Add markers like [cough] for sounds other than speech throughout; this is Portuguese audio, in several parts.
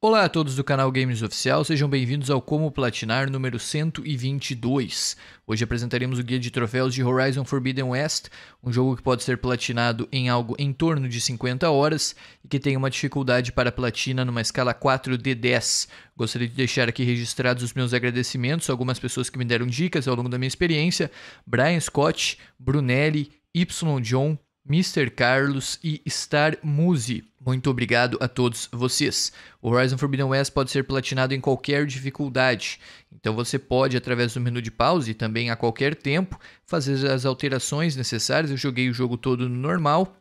Olá a todos do canal Games Oficial, sejam bem-vindos ao Como Platinar número 122. Hoje apresentaremos o guia de troféus de Horizon Forbidden West, um jogo que pode ser platinado em algo em torno de 50 horas e que tem uma dificuldade para platina numa escala 4D10. Gostaria de deixar aqui registrados os meus agradecimentos a algumas pessoas que me deram dicas ao longo da minha experiência: Brian Scott, Brunelli, Y. John, Mr. Carlos e Star Muse. Muito obrigado a todos vocês. O Horizon Forbidden West pode ser platinado em qualquer dificuldade. Então você pode, através do menu de pause e também a qualquer tempo, fazer as alterações necessárias. Eu joguei o jogo todo no normal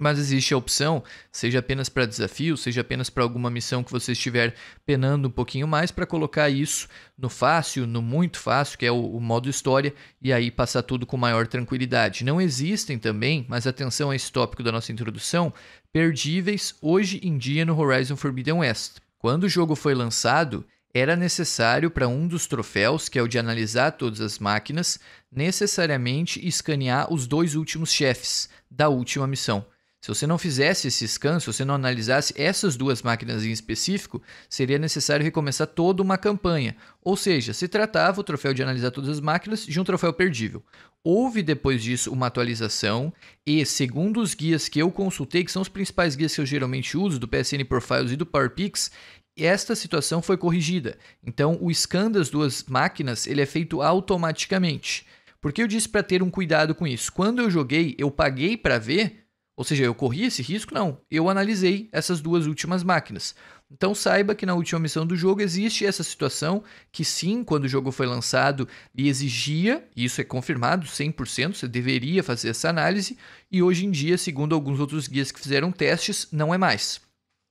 mas existe a opção, seja apenas para desafio, seja apenas para alguma missão que você estiver penando um pouquinho mais, para colocar isso no fácil, no muito fácil, que é o, o, modo história, e aí passar tudo com maior tranquilidade. Não existem também, mas atenção a esse tópico da nossa introdução, perdíveis hoje em dia no Horizon Forbidden West. Quando o jogo foi lançado, era necessário para um dos troféus, que é o de analisar todas as máquinas, necessariamente escanear os dois últimos chefes da última missão. Se você não fizesse esse scan, se você não analisasse essas duas máquinas em específico, seria necessário recomeçar toda uma campanha. Ou seja, se tratava o troféu de analisar todas as máquinas de um troféu perdível. Houve depois disso uma atualização e, segundo os guias que eu consultei, que são os principais guias que eu geralmente uso, do PSN Profiles e do PowerPix, esta situação foi corrigida. Então, o scan das duas máquinas ele é feito automaticamente. Porque eu disse para ter um cuidado com isso? Quando eu joguei, eu paguei para ver, ou seja, eu corri esse risco? Não. Eu analisei essas duas últimas máquinas. Então saiba que na última missão do jogo existe essa situação que sim, quando o jogo foi lançado, e exigia, e isso é confirmado 100%, você deveria fazer essa análise, e hoje em dia, segundo alguns outros guias que fizeram testes, não é mais.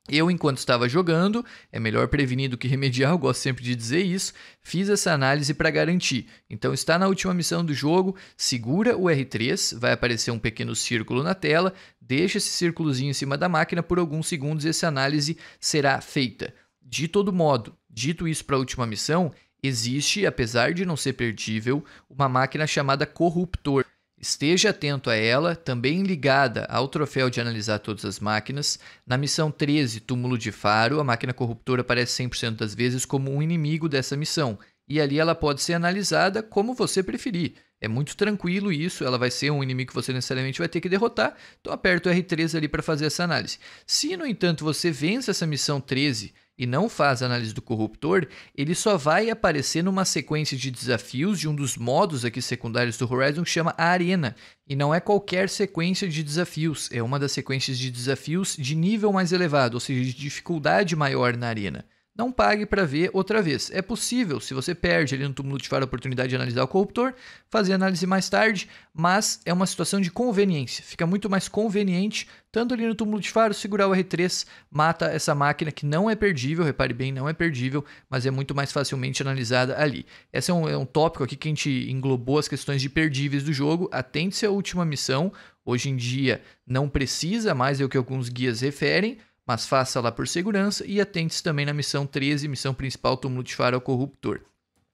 Eu, enquanto estava jogando, é melhor prevenir do que remediar, eu gosto sempre de dizer isso, fiz essa análise para garantir. Então, está na última missão do jogo, segura o R3, vai aparecer um pequeno círculo na tela, deixa esse círculozinho em cima da máquina por alguns segundos e essa análise será feita. De todo modo, dito isso para a última missão, existe, apesar de não ser perdível, uma máquina chamada corruptor. Esteja atento a ela, também ligada ao troféu de analisar todas as máquinas. Na missão 13, Túmulo de Faro, a máquina corruptora aparece 100% das vezes como um inimigo dessa missão, e ali ela pode ser analisada como você preferir. É muito tranquilo isso, ela vai ser um inimigo que você necessariamente vai ter que derrotar, então aperta o R3 ali para fazer essa análise. Se, no entanto, você vence essa missão 13 e não faz análise do corruptor, ele só vai aparecer numa sequência de desafios de um dos modos aqui secundários do Horizon que chama a Arena. E não é qualquer sequência de desafios, é uma das sequências de desafios de nível mais elevado, ou seja, de dificuldade maior na Arena. Não pague para ver outra vez. É possível, se você perde ali no túmulo de faro a oportunidade de analisar o corruptor, fazer análise mais tarde, mas é uma situação de conveniência. Fica muito mais conveniente, tanto ali no túmulo de faro, segurar o R3, mata essa máquina que não é perdível, repare bem, não é perdível, mas é muito mais facilmente analisada ali. Esse é um, é um tópico aqui que a gente englobou as questões de perdíveis do jogo. Atente-se à última missão. Hoje em dia não precisa mais, é o que alguns guias referem, mas faça lá por segurança e atente-se também na missão 13, missão principal Túmulo de Faro ao Corruptor.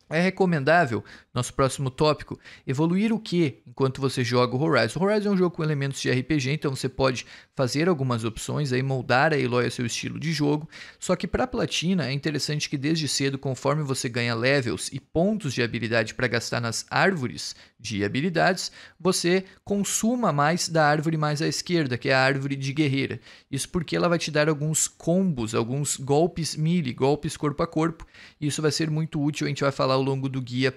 É recomendável, nosso próximo tópico, evoluir o que enquanto você joga o Horizon. O Horizon é um jogo com elementos de RPG, então você pode fazer algumas opções, aí moldar a Eloy ao seu estilo de jogo. Só que para platina é interessante que desde cedo, conforme você ganha levels e pontos de habilidade para gastar nas árvores de habilidades, você consuma mais da árvore mais à esquerda, que é a árvore de guerreira. Isso porque ela vai te dar alguns combos, alguns golpes melee, golpes corpo a corpo, e isso vai ser muito útil, a gente vai falar ao longo do guia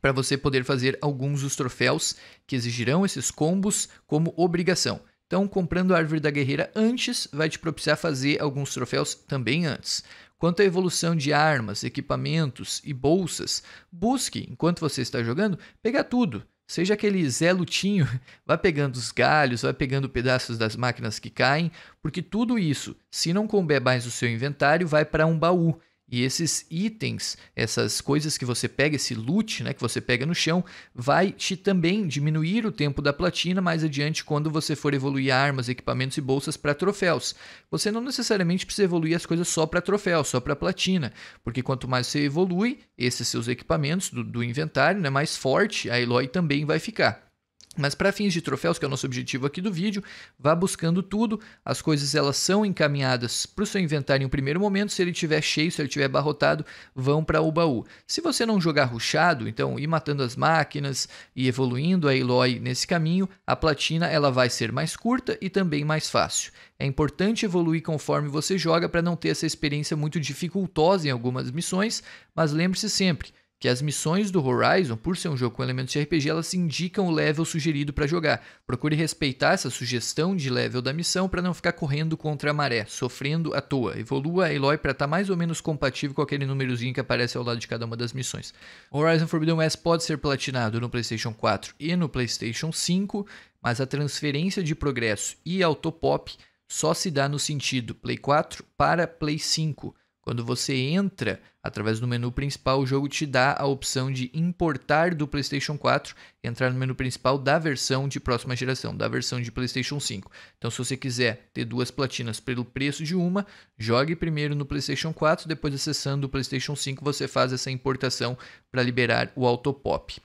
para você poder fazer alguns dos troféus que exigirão esses combos como obrigação. Então, comprando a árvore da guerreira antes vai te propiciar fazer alguns troféus também antes. Quanto à evolução de armas, equipamentos e bolsas, busque, enquanto você está jogando, pegar tudo. Seja aquele Zé Lutinho, [laughs] vai pegando os galhos, vai pegando pedaços das máquinas que caem, porque tudo isso, se não couber mais o seu inventário, vai para um baú. E esses itens, essas coisas que você pega, esse loot né, que você pega no chão, vai te também diminuir o tempo da platina mais adiante quando você for evoluir armas, equipamentos e bolsas para troféus. Você não necessariamente precisa evoluir as coisas só para troféu, só para platina, porque quanto mais você evolui esses seus equipamentos do, do inventário, né, mais forte a Eloy também vai ficar. Mas para fins de troféus, que é o nosso objetivo aqui do vídeo, vá buscando tudo. As coisas elas são encaminhadas para o seu inventário em um primeiro momento. Se ele estiver cheio, se ele estiver abarrotado, vão para o baú. Se você não jogar ruchado, então ir matando as máquinas e evoluindo a Eloy nesse caminho, a platina ela vai ser mais curta e também mais fácil. É importante evoluir conforme você joga para não ter essa experiência muito dificultosa em algumas missões, mas lembre-se sempre, que as missões do Horizon, por ser um jogo com elementos de RPG, elas indicam o level sugerido para jogar. Procure respeitar essa sugestão de level da missão para não ficar correndo contra a maré, sofrendo à toa. Evolua a Eloy para estar tá mais ou menos compatível com aquele númerozinho que aparece ao lado de cada uma das missões. Horizon Forbidden West pode ser platinado no PlayStation 4 e no PlayStation 5, mas a transferência de progresso e autopop só se dá no sentido Play 4 para Play 5 quando você entra através do menu principal, o jogo te dá a opção de importar do PlayStation 4, entrar no menu principal da versão de próxima geração, da versão de PlayStation 5. Então, se você quiser ter duas platinas pelo preço de uma, jogue primeiro no PlayStation 4, depois acessando o PlayStation 5, você faz essa importação para liberar o autopop.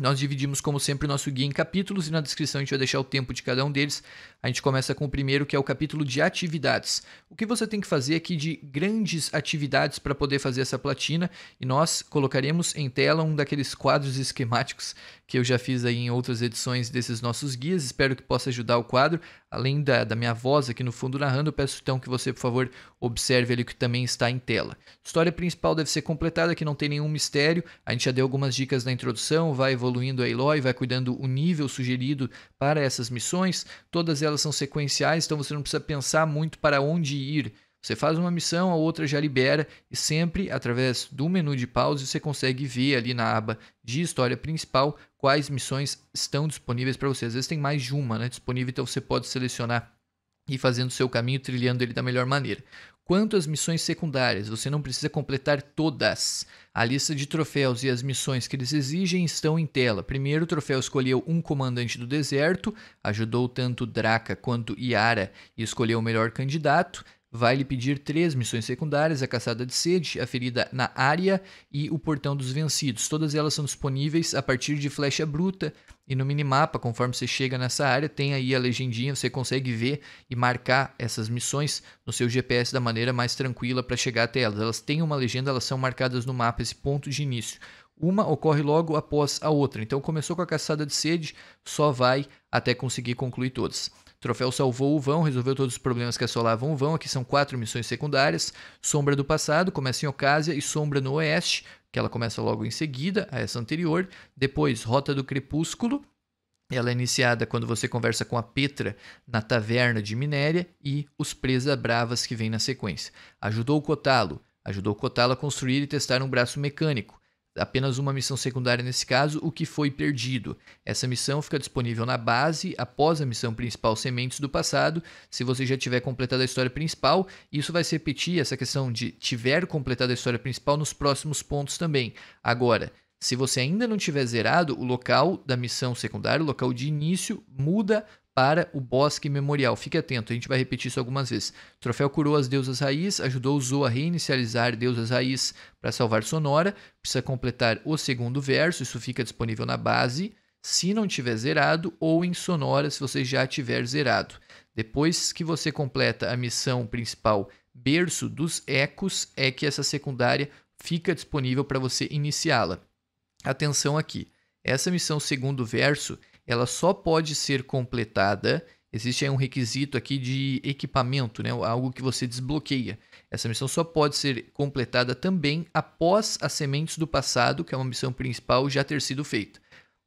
Nós dividimos, como sempre, o nosso guia em capítulos e na descrição a gente vai deixar o tempo de cada um deles. A gente começa com o primeiro, que é o capítulo de atividades. O que você tem que fazer aqui de grandes atividades para poder fazer essa platina, e nós colocaremos em tela um daqueles quadros esquemáticos que eu já fiz aí em outras edições desses nossos guias. Espero que possa ajudar o quadro. Além da, da minha voz aqui no fundo narrando, eu peço então que você, por favor, observe ali o que também está em tela. História principal deve ser completada, que não tem nenhum mistério. A gente já deu algumas dicas na introdução, vai evoluindo a Eloy, vai cuidando o nível sugerido para essas missões. Todas elas são sequenciais, então você não precisa pensar muito para onde ir. Você faz uma missão, a outra já libera e sempre através do menu de pause você consegue ver ali na aba de história principal quais missões estão disponíveis para você. Às vezes tem mais de uma né, disponível, então você pode selecionar e fazendo seu caminho, trilhando ele da melhor maneira. Quanto às missões secundárias, você não precisa completar todas. A lista de troféus e as missões que eles exigem estão em tela. Primeiro, o troféu escolheu um comandante do deserto, ajudou tanto Draca quanto Yara e escolheu o melhor candidato vai lhe pedir três missões secundárias: a caçada de sede, a ferida na área e o portão dos vencidos. Todas elas são disponíveis a partir de flecha bruta e no minimapa, conforme você chega nessa área, tem aí a legendinha, você consegue ver e marcar essas missões no seu GPS da maneira mais tranquila para chegar até elas. Elas têm uma legenda, elas são marcadas no mapa, esse ponto de início. Uma ocorre logo após a outra. Então começou com a caçada de sede, só vai até conseguir concluir todas. Troféu salvou o vão, resolveu todos os problemas que assolavam o vão. Aqui são quatro missões secundárias: Sombra do Passado, começa em Ocásia, e Sombra no Oeste, que ela começa logo em seguida a essa anterior. Depois, Rota do Crepúsculo, ela é iniciada quando você conversa com a Petra na taverna de Minéria e os Presa Bravas que vem na sequência. Ajudou o Cotalo. Ajudou o Cotalo a construir e testar um braço mecânico apenas uma missão secundária nesse caso, o que foi perdido. Essa missão fica disponível na base após a missão principal Sementes do Passado. Se você já tiver completado a história principal, isso vai se repetir, essa questão de tiver completado a história principal nos próximos pontos também. Agora, se você ainda não tiver zerado, o local da missão secundária, o local de início, muda para o Bosque Memorial. Fique atento, a gente vai repetir isso algumas vezes. O troféu curou as deusas raiz, ajudou Zou a reinicializar deusas raiz para salvar Sonora. Precisa completar o segundo verso, isso fica disponível na base, se não tiver zerado, ou em Sonora, se você já tiver zerado. Depois que você completa a missão principal Berço dos Ecos, é que essa secundária fica disponível para você iniciá-la. Atenção aqui, essa missão segundo verso ela só pode ser completada. Existe aí um requisito aqui de equipamento, né? algo que você desbloqueia. Essa missão só pode ser completada também após as sementes do passado, que é uma missão principal, já ter sido feita.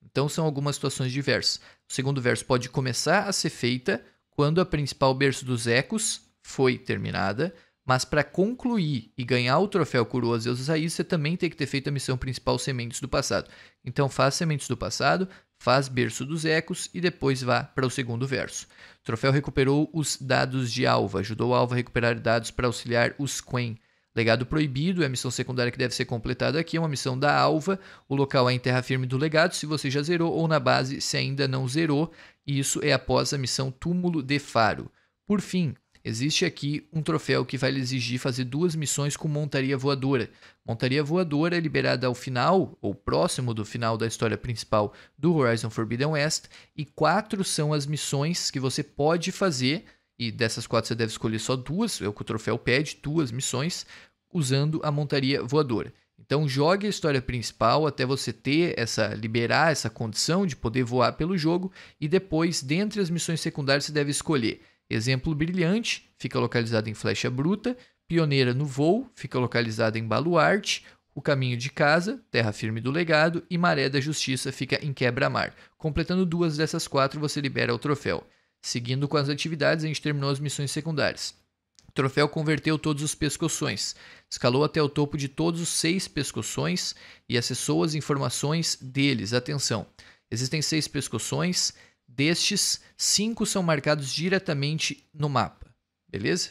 Então são algumas situações diversas. O segundo verso pode começar a ser feita quando a principal berço dos ecos foi terminada, mas para concluir e ganhar o troféu Coroa Zeus Raiz, você também tem que ter feito a missão principal Sementes do Passado. Então faz Sementes do Passado, faz berço dos ecos e depois vá para o segundo verso. troféu recuperou os dados de alva, ajudou alva a recuperar dados para auxiliar os Quen. Legado proibido é a missão secundária que deve ser completada aqui, é uma missão da alva. O local é em terra firme do legado, se você já zerou, ou na base se ainda não zerou. E isso é após a missão Túmulo de Faro. Por fim, Existe aqui um troféu que vai lhe exigir fazer duas missões com montaria voadora. Montaria voadora é liberada ao final, ou próximo do final da história principal do Horizon Forbidden West, e quatro são as missões que você pode fazer, e dessas quatro você deve escolher só duas, é o que o troféu pede, duas missões, usando a montaria voadora. Então jogue a história principal até você ter essa liberar essa condição de poder voar pelo jogo e depois dentre as missões secundárias você deve escolher Exemplo brilhante, fica localizado em Flecha Bruta, Pioneira no Voo, fica localizada em Baluarte, O Caminho de Casa, Terra Firme do Legado e Maré da Justiça fica em Quebra-Mar. Completando duas dessas quatro, você libera o troféu. Seguindo com as atividades, a gente terminou as missões secundárias. O troféu converteu todos os pescoções, escalou até o topo de todos os seis pescoções e acessou as informações deles. Atenção! Existem seis pescoções, Destes, cinco são marcados diretamente no mapa, beleza?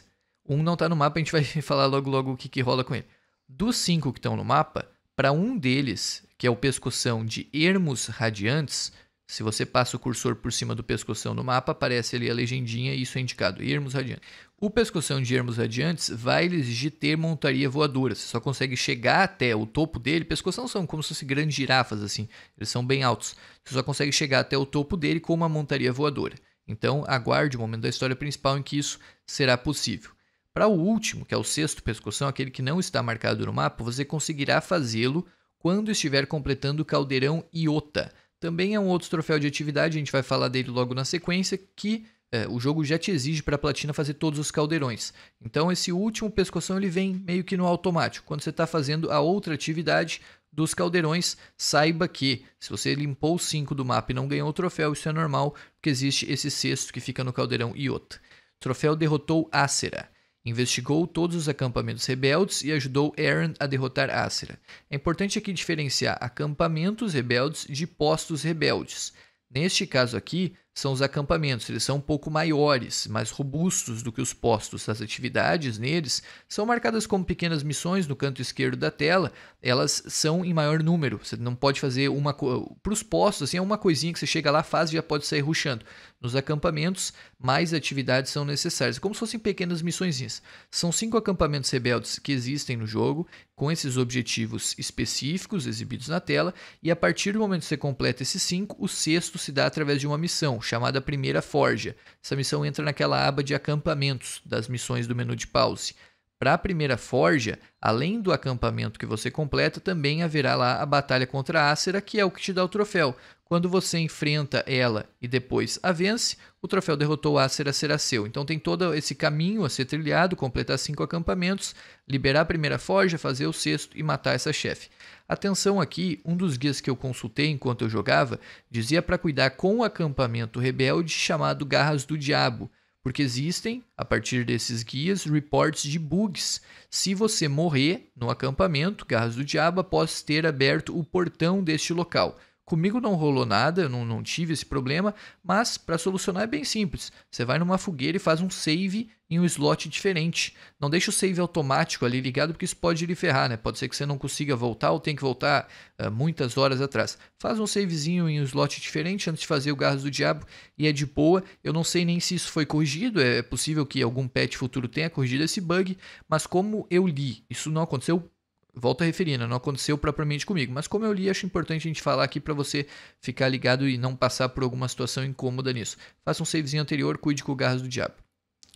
Um não está no mapa, a gente vai [laughs] falar logo logo o que, que rola com ele. Dos cinco que estão no mapa, para um deles, que é o pescoção de Ermos Radiantes, se você passa o cursor por cima do pescoção no mapa, aparece ali a legendinha e isso é indicado, ermos radiantes. O pescoção de ermos radiantes vai lhe exigir montaria voadora. Você só consegue chegar até o topo dele. Pescoção são como se fossem grandes girafas, assim. Eles são bem altos. Você só consegue chegar até o topo dele com uma montaria voadora. Então, aguarde o momento da história principal em que isso será possível. Para o último, que é o sexto pescoção, aquele que não está marcado no mapa, você conseguirá fazê-lo quando estiver completando o caldeirão Iota também é um outro troféu de atividade, a gente vai falar dele logo na sequência, que é, o jogo já te exige para a platina fazer todos os caldeirões. Então esse último pescoção ele vem meio que no automático. Quando você está fazendo a outra atividade dos caldeirões, saiba que se você limpou 5 do mapa e não ganhou o troféu, isso é normal, porque existe esse sexto que fica no caldeirão Iota. troféu derrotou Acera. Investigou todos os acampamentos rebeldes e ajudou Aaron a derrotar Ácera. É importante aqui diferenciar acampamentos rebeldes de postos rebeldes. Neste caso aqui, são os acampamentos. Eles são um pouco maiores, mais robustos do que os postos. As atividades neles são marcadas como pequenas missões no canto esquerdo da tela. Elas são em maior número. Você não pode fazer uma para os postos assim é uma coisinha que você chega lá faz e já pode sair ruxando. Nos acampamentos mais atividades são necessárias, é como se fossem pequenas missõezinhas. São cinco acampamentos rebeldes que existem no jogo com esses objetivos específicos exibidos na tela e a partir do momento que você completa esses cinco, o sexto se dá através de uma missão chamada Primeira Forja. Essa missão entra naquela aba de acampamentos das missões do menu de pause. Para a primeira forja, além do acampamento que você completa, também haverá lá a batalha contra a Ácera, que é o que te dá o troféu. Quando você enfrenta ela e depois a vence, o troféu derrotou a Ácera será seu. Então tem todo esse caminho a ser trilhado, completar cinco acampamentos, liberar a primeira forja, fazer o sexto e matar essa chefe. Atenção aqui, um dos guias que eu consultei enquanto eu jogava dizia para cuidar com o acampamento rebelde chamado Garras do Diabo porque existem, a partir desses guias, reports de bugs. Se você morrer no acampamento, Garras do Diabo, após ter aberto o portão deste local. Comigo não rolou nada, eu não, não tive esse problema, mas para solucionar é bem simples. Você vai numa fogueira e faz um save em um slot diferente. Não deixa o save automático ali ligado, porque isso pode lhe ferrar, né? Pode ser que você não consiga voltar ou tem que voltar uh, muitas horas atrás. Faz um savezinho em um slot diferente antes de fazer o Garras do Diabo e é de boa. Eu não sei nem se isso foi corrigido, é possível que algum patch futuro tenha corrigido esse bug, mas como eu li, isso não aconteceu volto a referir, né? não aconteceu propriamente comigo, mas como eu li, acho importante a gente falar aqui para você ficar ligado e não passar por alguma situação incômoda nisso. Faça um savezinho anterior, cuide com o garras do diabo.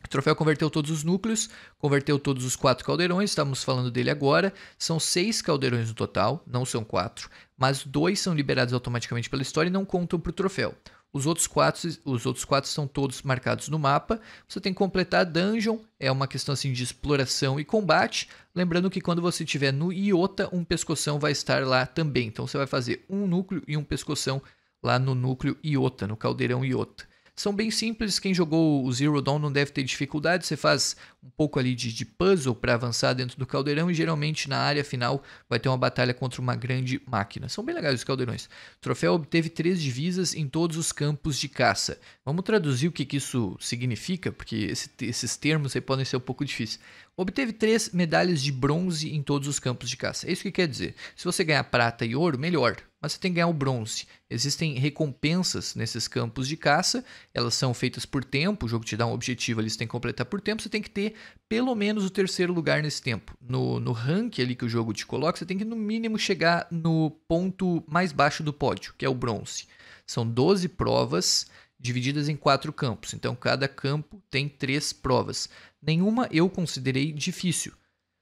O troféu converteu todos os núcleos, converteu todos os quatro caldeirões, estamos falando dele agora. São seis caldeirões no total, não são quatro, mas dois são liberados automaticamente pela história e não contam para o troféu. Os outros, quatro, os outros quatro são todos marcados no mapa. Você tem que completar dungeon, é uma questão assim de exploração e combate. Lembrando que quando você estiver no Iota, um pescoção vai estar lá também. Então você vai fazer um núcleo e um pescoção lá no núcleo Iota, no caldeirão Iota. São bem simples, quem jogou o Zero Dawn não deve ter dificuldade. Você faz um pouco ali de, de puzzle para avançar dentro do caldeirão e geralmente na área final vai ter uma batalha contra uma grande máquina. São bem legais os caldeirões. O troféu obteve três divisas em todos os campos de caça. Vamos traduzir o que, que isso significa, porque esse, esses termos aí podem ser um pouco difíceis. Obteve três medalhas de bronze em todos os campos de caça. É isso que quer dizer. Se você ganhar prata e ouro, melhor, mas você tem que ganhar o bronze. Existem recompensas nesses campos de caça, elas são feitas por tempo, o jogo te dá um objetivo ali, você tem que completar por tempo, você tem que ter pelo menos o terceiro lugar nesse tempo. No, no rank ali que o jogo te coloca, você tem que no mínimo chegar no ponto mais baixo do pódio, que é o bronze. São 12 provas divididas em quatro campos. Então, cada campo tem três provas. Nenhuma eu considerei difícil.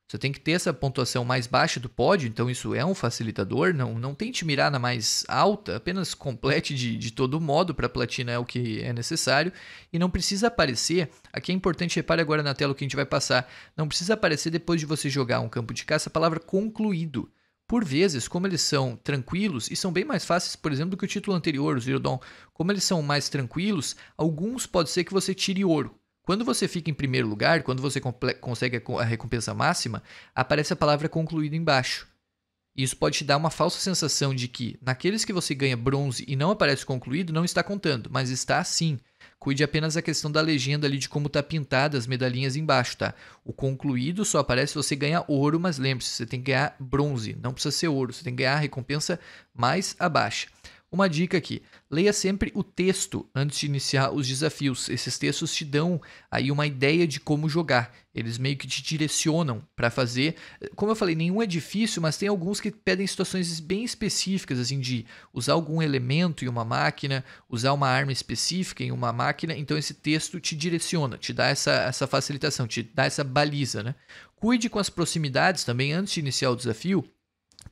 Você tem que ter essa pontuação mais baixa do pódio, então isso é um facilitador. Não, não tente mirar na mais alta, apenas complete de, de todo modo para a platina é o que é necessário. E não precisa aparecer. Aqui é importante, repare agora na tela o que a gente vai passar. Não precisa aparecer depois de você jogar um campo de caça a palavra concluído. Por vezes, como eles são tranquilos e são bem mais fáceis, por exemplo, do que o título anterior, o Zero como eles são mais tranquilos, alguns pode ser que você tire ouro. Quando você fica em primeiro lugar, quando você consegue a recompensa máxima, aparece a palavra concluído embaixo. Isso pode te dar uma falsa sensação de que, naqueles que você ganha bronze e não aparece concluído, não está contando, mas está sim. Cuide apenas da questão da legenda ali de como está pintada as medalhinhas embaixo, tá? O concluído só aparece se você ganhar ouro, mas lembre-se, você tem que ganhar bronze, não precisa ser ouro, você tem que ganhar a recompensa mais abaixo. Uma dica aqui: leia sempre o texto antes de iniciar os desafios. Esses textos te dão aí uma ideia de como jogar. Eles meio que te direcionam para fazer. Como eu falei, nenhum é difícil, mas tem alguns que pedem situações bem específicas, assim de usar algum elemento em uma máquina, usar uma arma específica em uma máquina. Então esse texto te direciona, te dá essa, essa facilitação, te dá essa baliza, né? Cuide com as proximidades também antes de iniciar o desafio.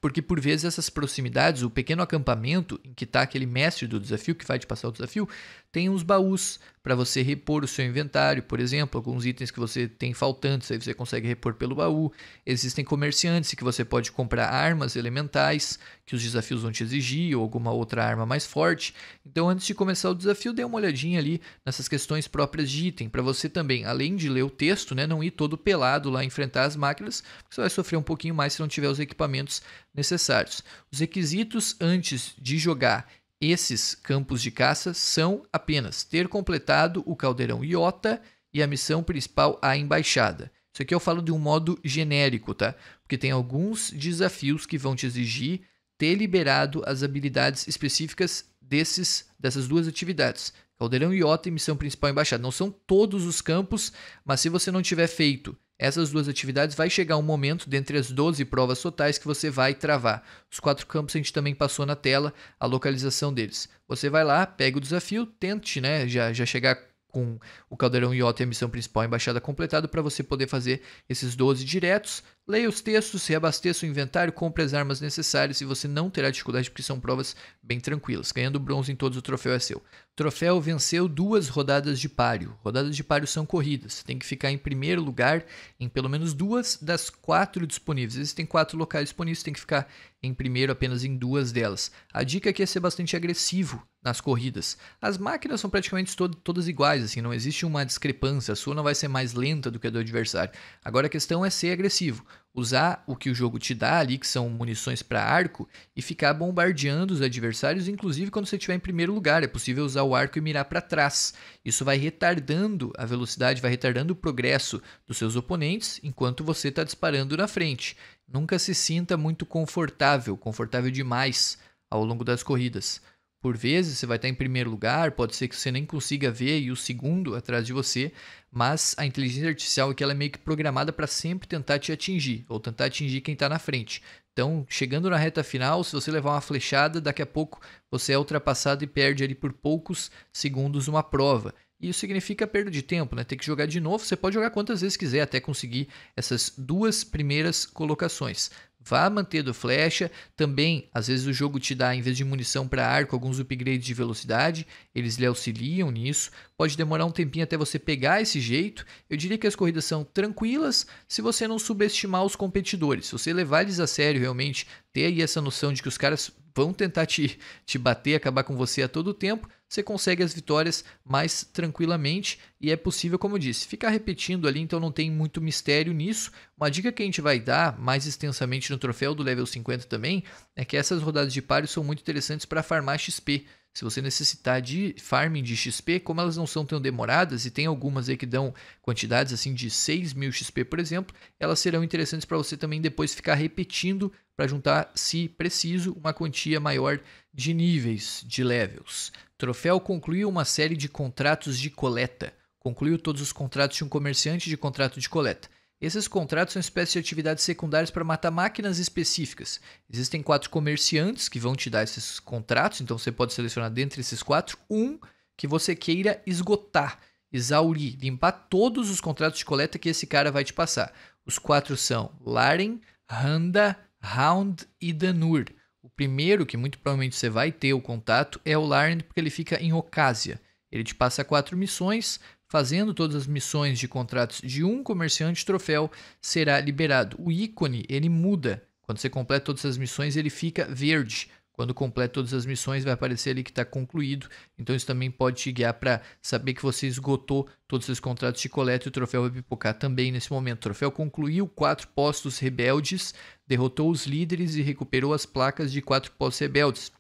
Porque por vezes essas proximidades, o pequeno acampamento em que está aquele mestre do desafio, que vai te passar o desafio, tem uns baús para você repor o seu inventário, por exemplo, alguns itens que você tem faltantes, aí você consegue repor pelo baú. Existem comerciantes que você pode comprar armas elementais que os desafios vão te exigir ou alguma outra arma mais forte. Então, antes de começar o desafio, dê uma olhadinha ali nessas questões próprias de item para você também, além de ler o texto, né, não ir todo pelado lá enfrentar as máquinas, você vai sofrer um pouquinho mais se não tiver os equipamentos necessários. Os requisitos antes de jogar esses campos de caça são apenas ter completado o caldeirão Iota e a missão principal a embaixada. Isso aqui eu falo de um modo genérico, tá? Porque tem alguns desafios que vão te exigir ter liberado as habilidades específicas desses dessas duas atividades. Caldeirão Iota e missão principal embaixada. Não são todos os campos, mas se você não tiver feito essas duas atividades vai chegar um momento dentre as 12 provas totais que você vai travar. Os quatro campos a gente também passou na tela a localização deles. Você vai lá, pega o desafio, tente, né, já, já chegar com o Caldeirão Iota e a missão principal embaixada completado para você poder fazer esses 12 diretos, Leia os textos, reabasteça o inventário, compre as armas necessárias e você não terá dificuldade porque são provas bem tranquilas. Ganhando bronze em todos, o troféu é seu. troféu venceu duas rodadas de páreo. Rodadas de páreo são corridas. tem que ficar em primeiro lugar em pelo menos duas das quatro disponíveis. Existem quatro locais disponíveis, tem que ficar em primeiro apenas em duas delas. A dica aqui é ser bastante agressivo nas corridas. As máquinas são praticamente todas iguais, assim, não existe uma discrepância. A sua não vai ser mais lenta do que a do adversário. Agora a questão é ser agressivo usar o que o jogo te dá ali, que são munições para arco, e ficar bombardeando os adversários, inclusive quando você estiver em primeiro lugar. É possível usar o arco e mirar para trás. Isso vai retardando a velocidade, vai retardando o progresso dos seus oponentes enquanto você está disparando na frente. Nunca se sinta muito confortável, confortável demais ao longo das corridas por vezes você vai estar em primeiro lugar, pode ser que você nem consiga ver e o segundo atrás de você, mas a inteligência artificial que ela é meio que programada para sempre tentar te atingir ou tentar atingir quem está na frente. Então, chegando na reta final, se você levar uma flechada, daqui a pouco você é ultrapassado e perde ali por poucos segundos uma prova. E isso significa perda de tempo, né? Ter que jogar de novo. Você pode jogar quantas vezes quiser até conseguir essas duas primeiras colocações. Vá mantendo flecha. Também, às vezes, o jogo te dá, em vez de munição para arco, alguns upgrades de velocidade. Eles lhe auxiliam nisso pode demorar um tempinho até você pegar esse jeito. Eu diria que as corridas são tranquilas se você não subestimar os competidores. Se você levar eles a sério realmente, ter aí essa noção de que os caras vão tentar te, te bater, acabar com você a todo tempo, você consegue as vitórias mais tranquilamente e é possível, como eu disse, ficar repetindo ali, então não tem muito mistério nisso. Uma dica que a gente vai dar mais extensamente no troféu do level 50 também é que essas rodadas de páreo são muito interessantes para farmar XP. Se você necessitar de farming de XP, como elas não são tão demoradas e tem algumas aí que dão quantidades assim de 6 mil XP, por exemplo, elas serão interessantes para você também depois ficar repetindo para juntar, se preciso, uma quantia maior de níveis, de levels. Troféu concluiu uma série de contratos de coleta. Concluiu todos os contratos de um comerciante de contrato de coleta. Esses contratos são espécies de atividades secundárias para matar máquinas específicas. Existem quatro comerciantes que vão te dar esses contratos, então você pode selecionar dentre esses quatro um que você queira esgotar, exaurir, limpar todos os contratos de coleta que esse cara vai te passar. Os quatro são Laren, Randa, Hound e Danur. O primeiro, que muito provavelmente você vai ter o contato, é o Laren, porque ele fica em Ocásia. Ele te passa quatro missões, Fazendo todas as missões de contratos de um comerciante troféu, será liberado. O ícone ele muda. Quando você completa todas as missões, ele fica verde. Quando completa todas as missões, vai aparecer ali que está concluído. Então, isso também pode te guiar para saber que você esgotou todos os contratos de coleta e o troféu vai pipocar também nesse momento. O troféu concluiu quatro postos rebeldes, derrotou os líderes e recuperou as placas de quatro postos rebeldes.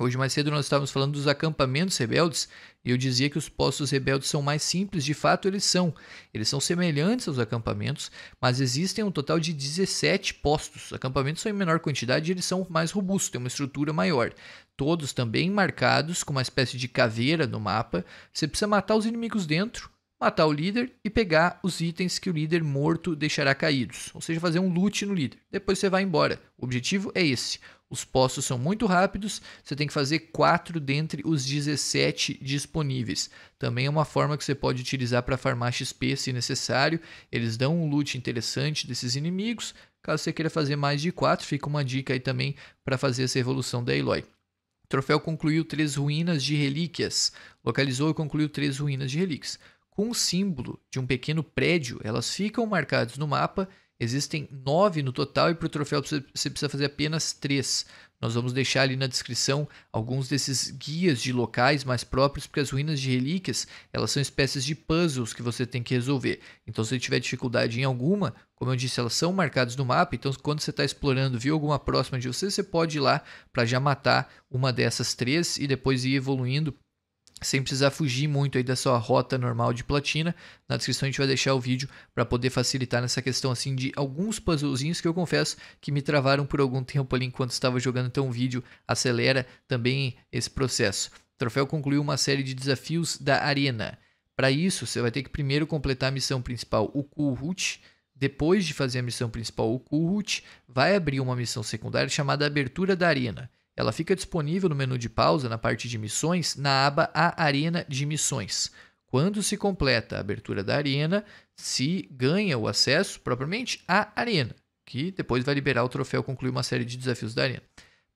Hoje mais cedo nós estávamos falando dos acampamentos rebeldes e eu dizia que os postos rebeldes são mais simples, de fato eles são. Eles são semelhantes aos acampamentos, mas existem um total de 17 postos. Acampamentos são em menor quantidade e eles são mais robustos, têm uma estrutura maior. Todos também marcados com uma espécie de caveira no mapa. Você precisa matar os inimigos dentro, matar o líder e pegar os itens que o líder morto deixará caídos, ou seja, fazer um loot no líder. Depois você vai embora. O objetivo é esse. Os postos são muito rápidos, você tem que fazer 4 dentre os 17 disponíveis. Também é uma forma que você pode utilizar para farmar XP se necessário. Eles dão um loot interessante desses inimigos. Caso você queira fazer mais de 4, fica uma dica aí também para fazer essa evolução da Eloy. O troféu concluiu três ruínas de relíquias. Localizou e concluiu três ruínas de relíquias. Com o símbolo de um pequeno prédio, elas ficam marcadas no mapa Existem nove no total e para o troféu você precisa fazer apenas três. Nós vamos deixar ali na descrição alguns desses guias de locais mais próprios, porque as ruínas de relíquias elas são espécies de puzzles que você tem que resolver. Então, se você tiver dificuldade em alguma, como eu disse, elas são marcadas no mapa. Então, quando você está explorando, viu alguma próxima de você, você pode ir lá para já matar uma dessas três e depois ir evoluindo sem precisar fugir muito aí da sua rota normal de platina. Na descrição a gente vai deixar o vídeo para poder facilitar nessa questão assim de alguns puzzlezinhos que eu confesso que me travaram por algum [laughs] tempo ali enquanto estava jogando, então o vídeo acelera também esse processo. O troféu concluiu uma série de desafios da arena. Para isso, você vai ter que primeiro completar a missão principal, o Kurut. depois de fazer a missão principal, o Kurut, vai abrir uma missão secundária chamada Abertura da Arena. Ela fica disponível no menu de pausa na parte de missões na aba A Arena de Missões. Quando se completa a abertura da arena, se ganha o acesso propriamente à arena, que depois vai liberar o troféu concluir uma série de desafios da arena.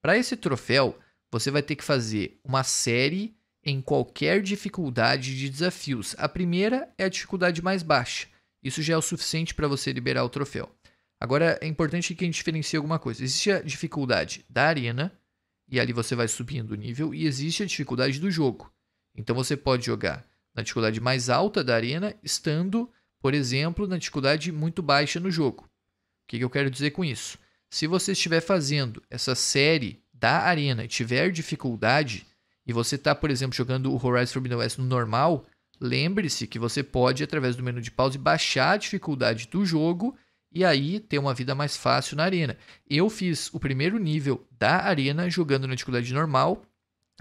Para esse troféu, você vai ter que fazer uma série em qualquer dificuldade de desafios. A primeira é a dificuldade mais baixa. Isso já é o suficiente para você liberar o troféu. Agora é importante que a gente diferencie alguma coisa. Existe a dificuldade da arena, e ali você vai subindo o nível e existe a dificuldade do jogo. Então você pode jogar na dificuldade mais alta da arena, estando, por exemplo, na dificuldade muito baixa no jogo. O que, eu quero dizer com isso? Se você estiver fazendo essa série da arena e tiver dificuldade, e você está, por exemplo, jogando o Horizon Forbidden West no normal, lembre-se que você pode, através do menu de pause, baixar a dificuldade do jogo e aí ter uma vida mais fácil na arena. Eu fiz o primeiro nível da arena jogando na dificuldade normal.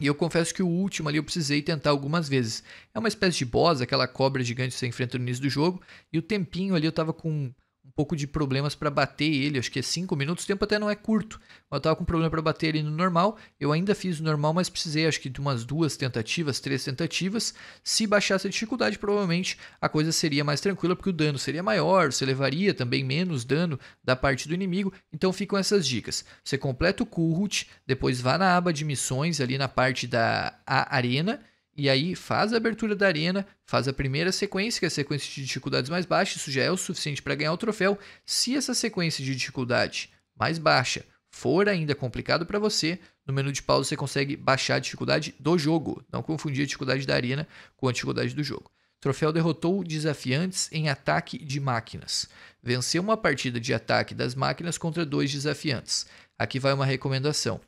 E eu confesso que o último ali eu precisei tentar algumas vezes. É uma espécie de boss, aquela cobra gigante que você enfrenta no início do jogo. E o tempinho ali eu tava com pouco de problemas para bater ele, acho que é 5 minutos, o tempo até não é curto. Eu estava com problema para bater ele no normal, eu ainda fiz o normal, mas precisei acho que de umas duas tentativas, três tentativas. Se baixasse a dificuldade, provavelmente a coisa seria mais tranquila, porque o dano seria maior, você levaria também menos dano da parte do inimigo. Então ficam essas dicas. Você completa o Kurut, depois vá na aba de missões ali na parte da arena e aí faz a abertura da arena, faz a primeira sequência, que é a sequência de dificuldades mais baixa, isso já é o suficiente para ganhar o troféu. Se essa sequência de dificuldade mais baixa for ainda complicado para você, no menu de pausa você consegue baixar a dificuldade do jogo, não confundir a dificuldade da arena com a dificuldade do jogo. Troféu derrotou desafiantes em ataque de máquinas. Venceu uma partida de ataque das máquinas contra dois desafiantes. Aqui vai uma recomendação.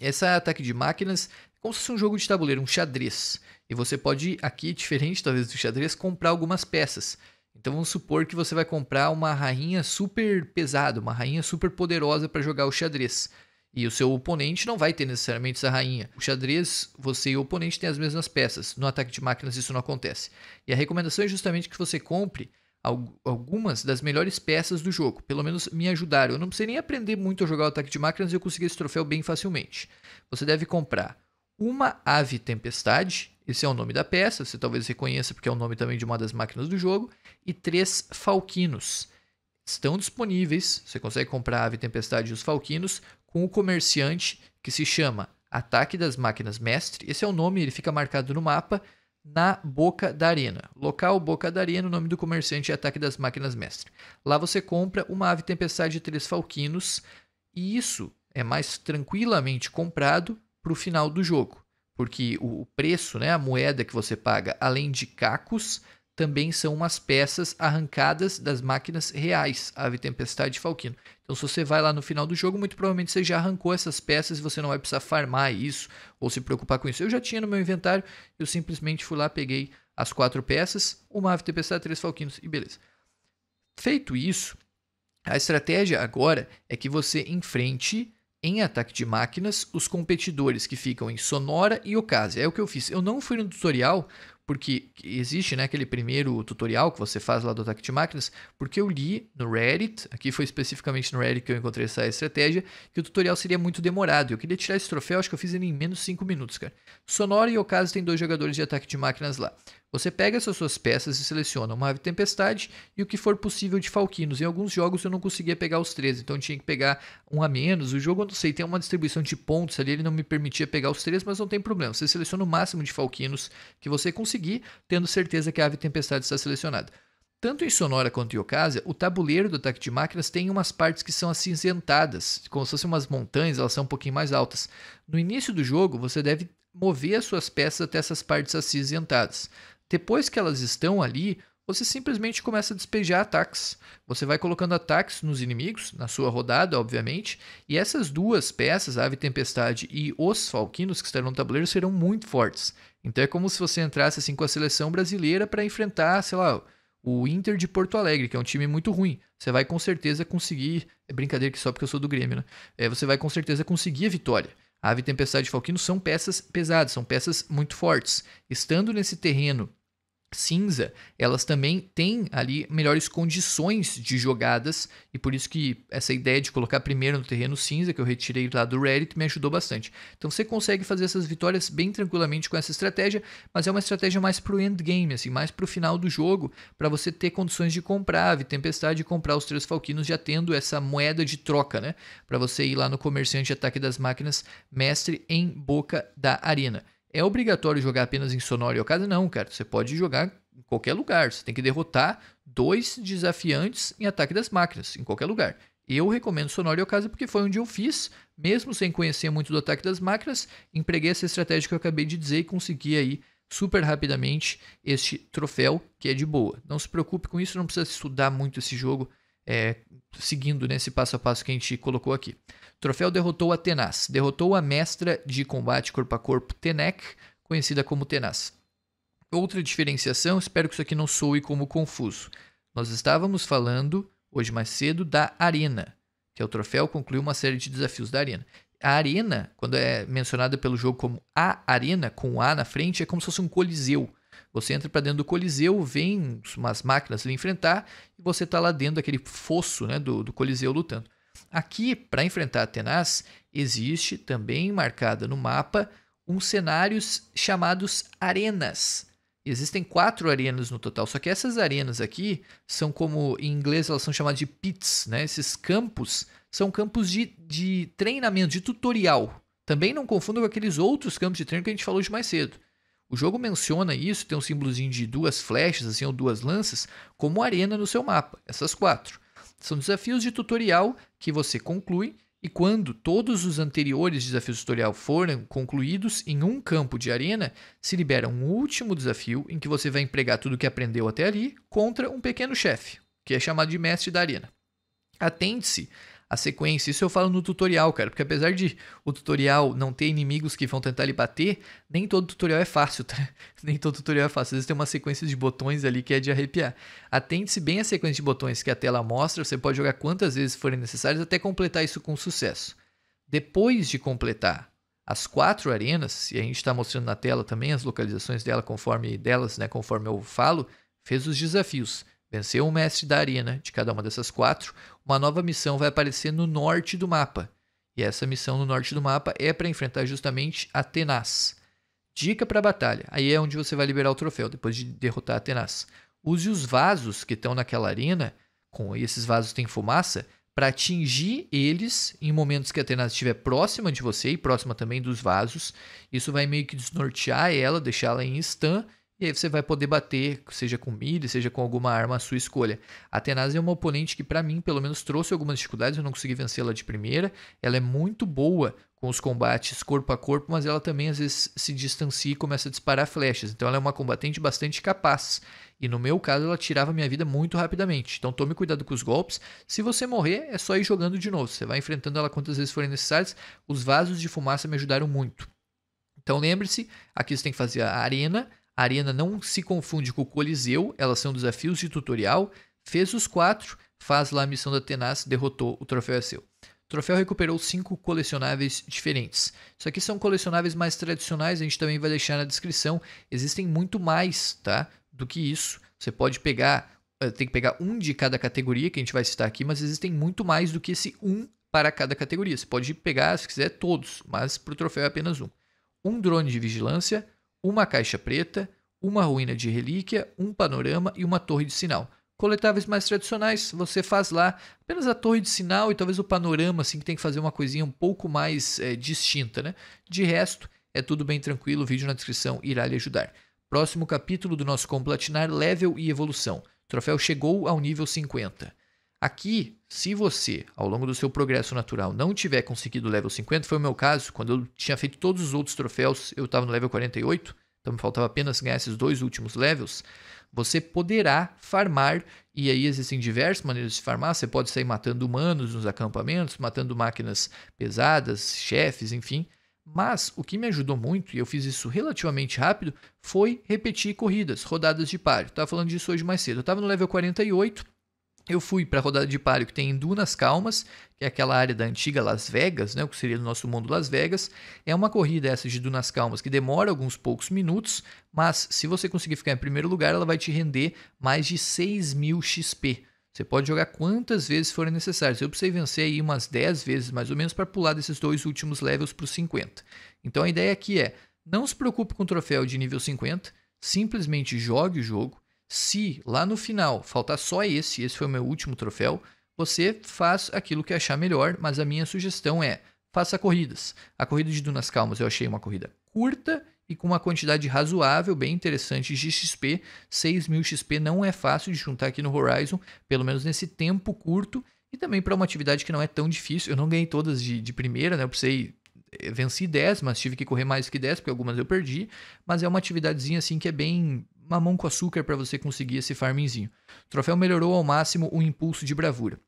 Essa ataque de máquinas como se fosse um jogo de tabuleiro, um xadrez. E você pode aqui, diferente talvez do xadrez, comprar algumas peças. Então vamos supor que você vai comprar uma rainha super pesada, uma rainha super poderosa para jogar o xadrez. E o seu oponente não vai ter necessariamente essa rainha. O xadrez, você e o oponente têm as mesmas peças. No ataque de máquinas isso não acontece. E a recomendação é justamente que você compre algumas das melhores peças do jogo. Pelo menos me ajudaram. Eu não precisei nem aprender muito a jogar o ataque de máquinas e eu consegui esse troféu bem facilmente. Você deve comprar uma Ave Tempestade, esse é o nome da peça, você talvez reconheça porque é o nome também de uma das máquinas do jogo, e três Falquinos. Estão disponíveis, você consegue comprar a Ave Tempestade e os Falquinos com o comerciante que se chama Ataque das Máquinas Mestre. Esse é o nome, ele fica marcado no mapa na Boca da Arena. Local Boca da Arena, o nome do comerciante é Ataque das Máquinas Mestre. Lá você compra uma Ave Tempestade e três Falquinos, e isso é mais tranquilamente comprado para o final do jogo. Porque o preço, né, a moeda que você paga, além de cacos, também são umas peças arrancadas das máquinas reais, Ave Tempestade e Falquino. Então, se você vai lá no final do jogo, muito provavelmente você já arrancou essas peças e você não vai precisar farmar isso ou se preocupar com isso. Eu já tinha no meu inventário, eu simplesmente fui lá, peguei as quatro peças, uma Ave Tempestade, três Falquinos e beleza. Feito isso, a estratégia agora é que você enfrente em ataque de máquinas, os competidores que ficam em Sonora e Ocásia. É o que eu fiz. Eu não fui no tutorial, porque existe né, aquele primeiro tutorial que você faz lá do ataque de máquinas, porque eu li no Reddit, aqui foi especificamente no Reddit que eu encontrei essa estratégia, que o tutorial seria muito demorado. Eu queria tirar esse troféu, acho que eu fiz ele em menos 5 minutos, cara. Sonora e Ocasio tem dois jogadores de ataque de máquinas lá. Você pega essas suas peças e seleciona uma ave tempestade e o que for possível de falquinos. Em alguns jogos eu não conseguia pegar os três, então eu tinha que pegar um a menos. O jogo, eu não sei, tem uma distribuição de pontos ali, ele não me permitia pegar os três, mas não tem problema. Você seleciona o máximo de falquinos que você conseguir, tendo certeza que a ave tempestade está selecionada. Tanto em Sonora quanto em Ocasa, o tabuleiro do ataque de máquinas tem umas partes que são acinzentadas, como se fossem umas montanhas, elas são um pouquinho mais altas. No início do jogo, você deve mover as suas peças até essas partes acinzentadas. Depois que elas estão ali, você simplesmente começa a despejar ataques. Você vai colocando ataques nos inimigos, na sua rodada, obviamente, e essas duas peças, Ave Tempestade e os Falquinos, que estarão no tabuleiro, serão muito fortes. Então é como se você entrasse assim com a seleção brasileira para enfrentar, sei lá, o Inter de Porto Alegre, que é um time muito ruim. Você vai com certeza conseguir. É brincadeira que só porque eu sou do Grêmio, né? É, você vai com certeza conseguir a vitória. Ave Tempestade e Falquino são peças pesadas, são peças muito fortes. Estando nesse terreno cinza, elas também têm ali melhores condições de jogadas e por isso que essa ideia de colocar primeiro no terreno cinza que eu retirei lá do Reddit me ajudou bastante. Então você consegue fazer essas vitórias bem tranquilamente com essa estratégia, mas é uma estratégia mais pro endgame, assim, mais pro final do jogo, para você ter condições de comprar a Tempestade e comprar os três falquinos já tendo essa moeda de troca, né? Para você ir lá no comerciante de ataque das máquinas, mestre em boca da arena é obrigatório jogar apenas em Sonora e Okada? Não, cara. Você pode jogar em qualquer lugar. Você tem que derrotar dois desafiantes em ataque das máquinas, em qualquer lugar. Eu recomendo Sonora e Okada porque foi onde eu fiz, mesmo sem conhecer muito do ataque das máquinas, empreguei essa estratégia que eu acabei de dizer e consegui aí super rapidamente este troféu que é de boa. Não se preocupe com isso, não precisa estudar muito esse jogo é, seguindo nesse né, passo a passo que a gente colocou aqui. Troféu derrotou a Tenaz, derrotou a mestra de combate corpo a corpo Tenec, conhecida como Tenaz. Outra diferenciação, espero que isso aqui não soe como confuso. Nós estávamos falando hoje mais cedo da Arena, que é o troféu concluiu uma série de desafios da Arena. A Arena, quando é mencionada pelo jogo como a Arena, com A na frente, é como se fosse um coliseu. Você entra para dentro do Coliseu, vem umas máquinas lhe enfrentar e você está lá dentro daquele fosso né, do, do Coliseu lutando. Aqui, para enfrentar Atenas, existe também marcada no mapa uns cenários chamados arenas. Existem quatro arenas no total, só que essas arenas aqui são como em inglês elas são chamadas de pits, né? Esses campos são campos de, de treinamento, de tutorial. Também não confundam com aqueles outros campos de treino que a gente falou de mais cedo. O jogo menciona isso, tem um símbolozinho de duas flechas, assim, ou duas lanças, como arena no seu mapa, essas quatro. São desafios de tutorial que você conclui, e quando todos os anteriores desafios de tutorial forem concluídos em um campo de arena, se libera um último desafio em que você vai empregar tudo que aprendeu até ali contra um pequeno chefe, que é chamado de mestre da arena. Atente-se a sequência. Isso eu falo no tutorial, cara, porque apesar de o tutorial não ter inimigos que vão tentar lhe bater, nem todo tutorial é fácil, [laughs] tá? Nem todo tutorial é fácil. Às vezes tem uma sequência de botões ali que é de arrepiar. Atente-se bem à sequência de botões que a tela mostra, você pode jogar quantas vezes forem necessárias até completar isso com sucesso. Depois de completar as quatro arenas, e a gente está mostrando na tela também as localizações dela conforme delas, né, conforme eu falo, fez os desafios. Venceu um mestre da arena né, de cada uma dessas quatro, uma nova missão vai aparecer no norte do mapa. E essa missão no norte do mapa é para enfrentar justamente Atenas. Dica para a batalha. Aí é onde você vai liberar o troféu depois de derrotar Atenas. Use os vasos que estão naquela arena, com esses vasos têm fumaça, para atingir eles em momentos que a Atenas estiver próxima de você e próxima também dos vasos. Isso vai meio que desnortear ela, deixá-la em stun e aí você vai poder bater, seja com milho, seja com alguma arma à sua escolha. A Tenaz é uma oponente que, para mim, pelo menos trouxe algumas dificuldades, eu não consegui vencê-la de primeira. Ela é muito boa com os combates corpo a corpo, mas ela também às vezes se distancia e começa a disparar flechas. Então ela é uma combatente bastante capaz. E no meu caso, ela tirava minha vida muito rapidamente. Então tome cuidado com os golpes. Se você morrer, é só ir jogando de novo. Você vai enfrentando ela quantas vezes forem necessárias. Os vasos de fumaça me ajudaram muito. Então lembre-se, aqui você tem que fazer a arena, a arena não se confunde com o Coliseu, elas são desafios de tutorial. Fez os quatro, faz lá a missão da Tenaz, derrotou, o troféu é seu. O troféu recuperou cinco colecionáveis diferentes. Isso aqui são colecionáveis mais tradicionais, a gente também vai deixar na descrição. Existem muito mais, tá? Do que isso. Você pode pegar, eh, tem que pegar um de cada categoria que a gente vai citar aqui, mas existem muito mais do que esse um para cada categoria. Você pode pegar, se quiser, todos, mas para o troféu é apenas um. Um drone de vigilância, uma caixa preta, uma ruína de relíquia, um panorama e uma torre de sinal. Coletáveis mais tradicionais, você faz lá apenas a torre de sinal e talvez o panorama, assim, que tem que fazer uma coisinha um pouco mais é, distinta, né? De resto, é tudo bem tranquilo, o vídeo na descrição irá lhe ajudar. Próximo capítulo do nosso Complatinar, Level e Evolução. O troféu chegou ao nível 50. Aqui, se você, ao longo do seu progresso natural, não tiver conseguido o level 50, foi o meu caso, quando eu tinha feito todos os outros troféus, eu estava no level 48, então me faltava apenas ganhar esses dois últimos levels, você poderá farmar, e aí existem diversas maneiras de farmar, você pode sair matando humanos nos acampamentos, matando máquinas pesadas, chefes, enfim. Mas o que me ajudou muito, e eu fiz isso relativamente rápido, foi repetir corridas, rodadas de páreo. Estava falando disso hoje mais cedo. Eu estava no level 48, eu fui para a rodada de páreo que tem em Dunas Calmas, que é aquela área da antiga Las Vegas, né, o que seria do nosso mundo Las Vegas. É uma corrida essa de Dunas Calmas que demora alguns poucos minutos, mas se você conseguir ficar em primeiro lugar, ela vai te render mais de 6 mil XP. Você pode jogar quantas vezes forem necessárias. Eu precisei vencer aí umas 10 vezes mais ou menos para pular desses dois últimos levels para os 50. Então a ideia aqui é: não se preocupe com o troféu de nível 50, simplesmente jogue o jogo, se lá no final faltar só esse, esse foi o meu último troféu, você faz aquilo que achar melhor, mas a minha sugestão é faça corridas. A corrida de Dunas Calmas eu achei uma corrida curta e com uma quantidade razoável, bem interessante de XP. 6 mil XP não é fácil de juntar aqui no Horizon, pelo menos nesse tempo curto. E também para uma atividade que não é tão difícil. Eu não ganhei todas de, de primeira, né? Eu precisei. Eh, venci 10, mas tive que correr mais que 10, porque algumas eu perdi. Mas é uma atividadezinha assim que é bem mamão com açúcar para você conseguir esse farmzinho. O troféu melhorou ao máximo o impulso de bravura.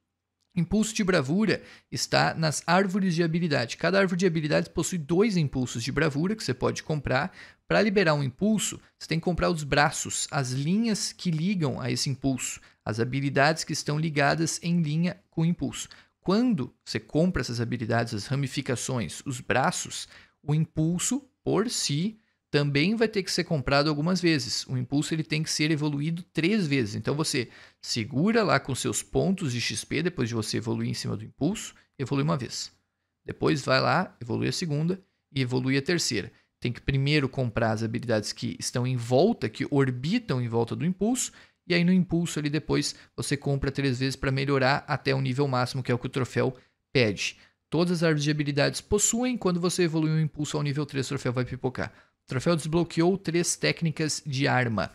Impulso de bravura está nas árvores de habilidade. Cada árvore de habilidade possui dois impulsos de bravura que você pode comprar. Para liberar um impulso, você tem que comprar os braços, as linhas que ligam a esse impulso, as habilidades que estão ligadas em linha com o impulso. Quando você compra essas habilidades, as ramificações, os braços, o impulso por si também vai ter que ser comprado algumas vezes. O impulso ele tem que ser evoluído três vezes. Então você segura lá com seus pontos de XP depois de você evoluir em cima do impulso, evolui uma vez. Depois vai lá, evolui a segunda e evolui a terceira. Tem que primeiro comprar as habilidades que estão em volta, que orbitam em volta do impulso, e aí no impulso ali depois você compra três vezes para melhorar até o nível máximo, que é o que o troféu pede. Todas as árvores de habilidades possuem, quando você evolui um impulso ao nível 3, o troféu vai pipocar. O troféu desbloqueou três técnicas de arma.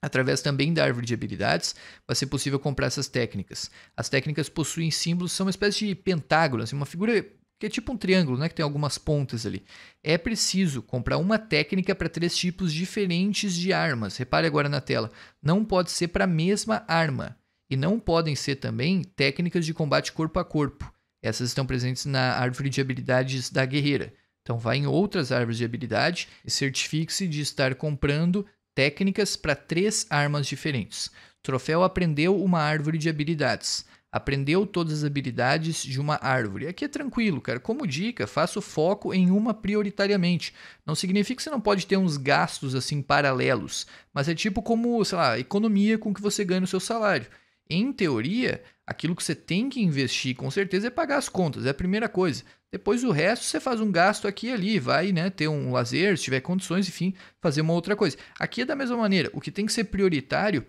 Através também da árvore de habilidades, vai ser possível comprar essas técnicas. As técnicas possuem símbolos, são uma espécie de pentágono, assim, uma figura que é tipo um triângulo, né, que tem algumas pontas ali. É preciso comprar uma técnica para três tipos diferentes de armas. Repare agora na tela, não pode ser para a mesma arma e não podem ser também técnicas de combate corpo a corpo. Essas estão presentes na árvore de habilidades da guerreira. Então vá em outras árvores de habilidade e certifique-se de estar comprando técnicas para três armas diferentes. Troféu aprendeu uma árvore de habilidades. Aprendeu todas as habilidades de uma árvore. Aqui é tranquilo, cara. Como dica, faça o foco em uma prioritariamente. Não significa que você não pode ter uns gastos assim paralelos, mas é tipo como, sei lá, economia com que você ganha o seu salário. Em teoria, aquilo que você tem que investir com certeza é pagar as contas, é a primeira coisa. Depois o resto você faz um gasto aqui e ali, vai né, ter um lazer, se tiver condições, enfim, fazer uma outra coisa. Aqui é da mesma maneira, o que tem que ser prioritário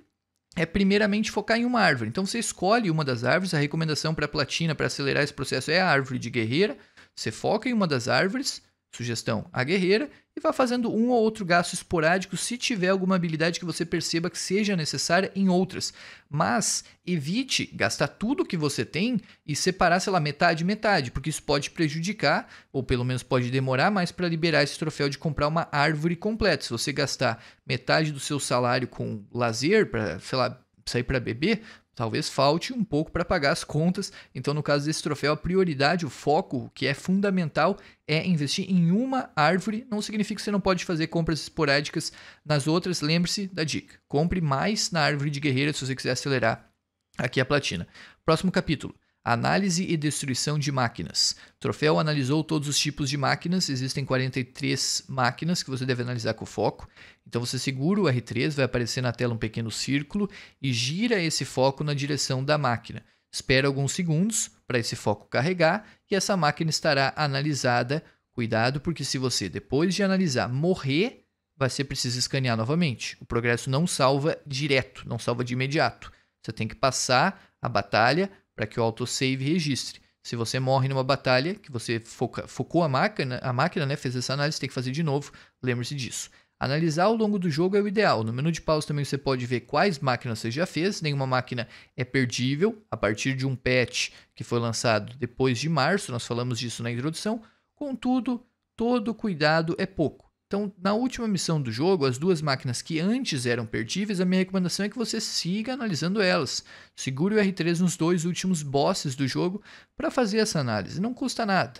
é primeiramente focar em uma árvore. Então você escolhe uma das árvores, a recomendação para platina para acelerar esse processo é a árvore de guerreira. Você foca em uma das árvores, sugestão a guerreira, e vá fazendo um ou outro gasto esporádico se tiver alguma habilidade que você perceba que seja necessária em outras. Mas evite gastar tudo que você tem e separar, sei lá, metade metade, porque isso pode prejudicar, ou pelo menos pode demorar mais para liberar esse troféu de comprar uma árvore completa. Se você gastar metade do seu salário com lazer, para, sei lá, sair para beber, Talvez falte um pouco para pagar as contas. Então, no caso desse troféu, a prioridade, o foco, que é fundamental, é investir em uma árvore. Não significa que você não pode fazer compras esporádicas nas outras. Lembre-se da dica: compre mais na árvore de guerreira se você quiser acelerar aqui a platina. Próximo capítulo: Análise e destruição de máquinas. Troféu analisou todos os tipos de máquinas, existem 43 máquinas que você deve analisar com foco. Então você segura o R3, vai aparecer na tela um pequeno círculo e gira esse foco na direção da máquina. Espera alguns segundos para esse foco carregar e essa máquina estará analisada. Cuidado, porque se você, depois de analisar, morrer, vai ser preciso escanear novamente. O progresso não salva direto, não salva de imediato. Você tem que passar a batalha para que o autosave registre. Se você morre numa batalha, que você foca, focou a máquina, né, a máquina né, fez essa análise, tem que fazer de novo, lembre-se disso. Analisar ao longo do jogo é o ideal. No menu de pausa também você pode ver quais máquinas você já fez. Nenhuma máquina é perdível. A partir de um patch que foi lançado depois de março, nós falamos disso na introdução. Contudo, todo cuidado é pouco. Então, na última missão do jogo, as duas máquinas que antes eram perdíveis, a minha recomendação é que você siga analisando elas. Segure o R3 nos dois últimos bosses do jogo para fazer essa análise, não custa nada.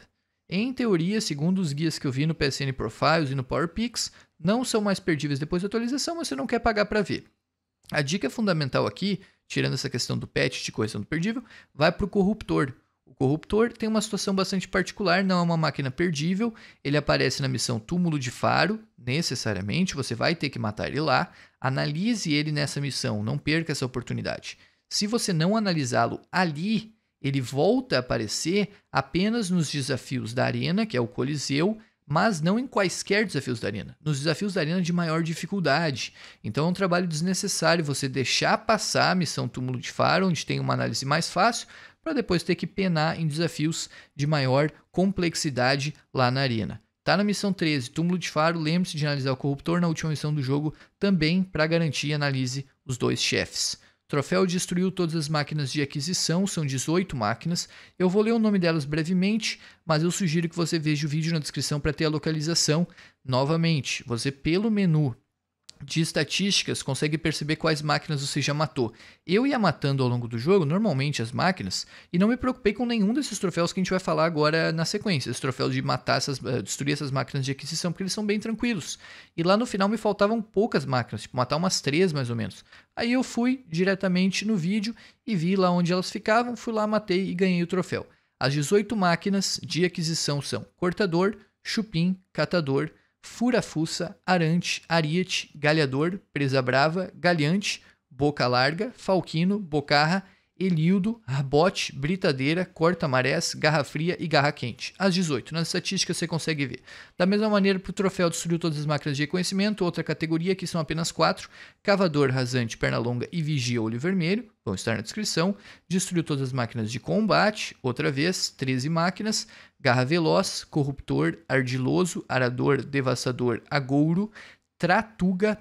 Em teoria, segundo os guias que eu vi no PSN Profiles e no PowerPix, não são mais perdíveis depois da atualização, mas você não quer pagar para ver. A dica fundamental aqui, tirando essa questão do patch de correção do perdível, vai para o corruptor. Corruptor tem uma situação bastante particular, não é uma máquina perdível, ele aparece na missão Túmulo de Faro, necessariamente, você vai ter que matar ele lá. Analise ele nessa missão, não perca essa oportunidade. Se você não analisá-lo ali, ele volta a aparecer apenas nos desafios da arena, que é o Coliseu, mas não em quaisquer desafios da arena, nos desafios da arena de maior dificuldade. Então é um trabalho desnecessário você deixar passar a missão Túmulo de Faro, onde tem uma análise mais fácil, para depois ter que penar em desafios de maior complexidade lá na arena. Tá na missão 13, Túmulo de Faro, lembre-se de analisar o corruptor na última missão do jogo também para garantir analise os dois chefes. Troféu destruiu todas as máquinas de aquisição, são 18 máquinas. Eu vou ler o nome delas brevemente, mas eu sugiro que você veja o vídeo na descrição para ter a localização. Novamente, você pelo menu de estatísticas consegue perceber quais máquinas você já matou. Eu ia matando ao longo do jogo, normalmente, as máquinas, e não me preocupei com nenhum desses troféus que a gente vai falar agora na sequência. os troféus de matar essas, eh, destruir essas máquinas de aquisição, porque eles são bem tranquilos. E lá no final me faltavam poucas máquinas, tipo, matar umas três mais ou menos. Aí eu fui diretamente no vídeo e vi lá onde elas ficavam, fui lá, matei e ganhei o troféu. As 18 máquinas de aquisição são cortador, chupim, catador, fura arante, ariete, galhador, presa brava, galeante, boca larga, falquino, bocarra Elildo, Rabote, Britadeira, Corta Marés, Garra Fria e Garra Quente. As 18. Nas estatísticas você consegue ver. Da mesma maneira, para o troféu destruiu todas as máquinas de reconhecimento, outra categoria, que são apenas quatro: Cavador, Rasante, Pernalonga e Vigia Olho Vermelho, vão estar na descrição. Destruiu todas as máquinas de combate, outra vez, 13 máquinas: Garra Veloz, Corruptor, Ardiloso, Arador, Devastador, Agouro, Tratuga,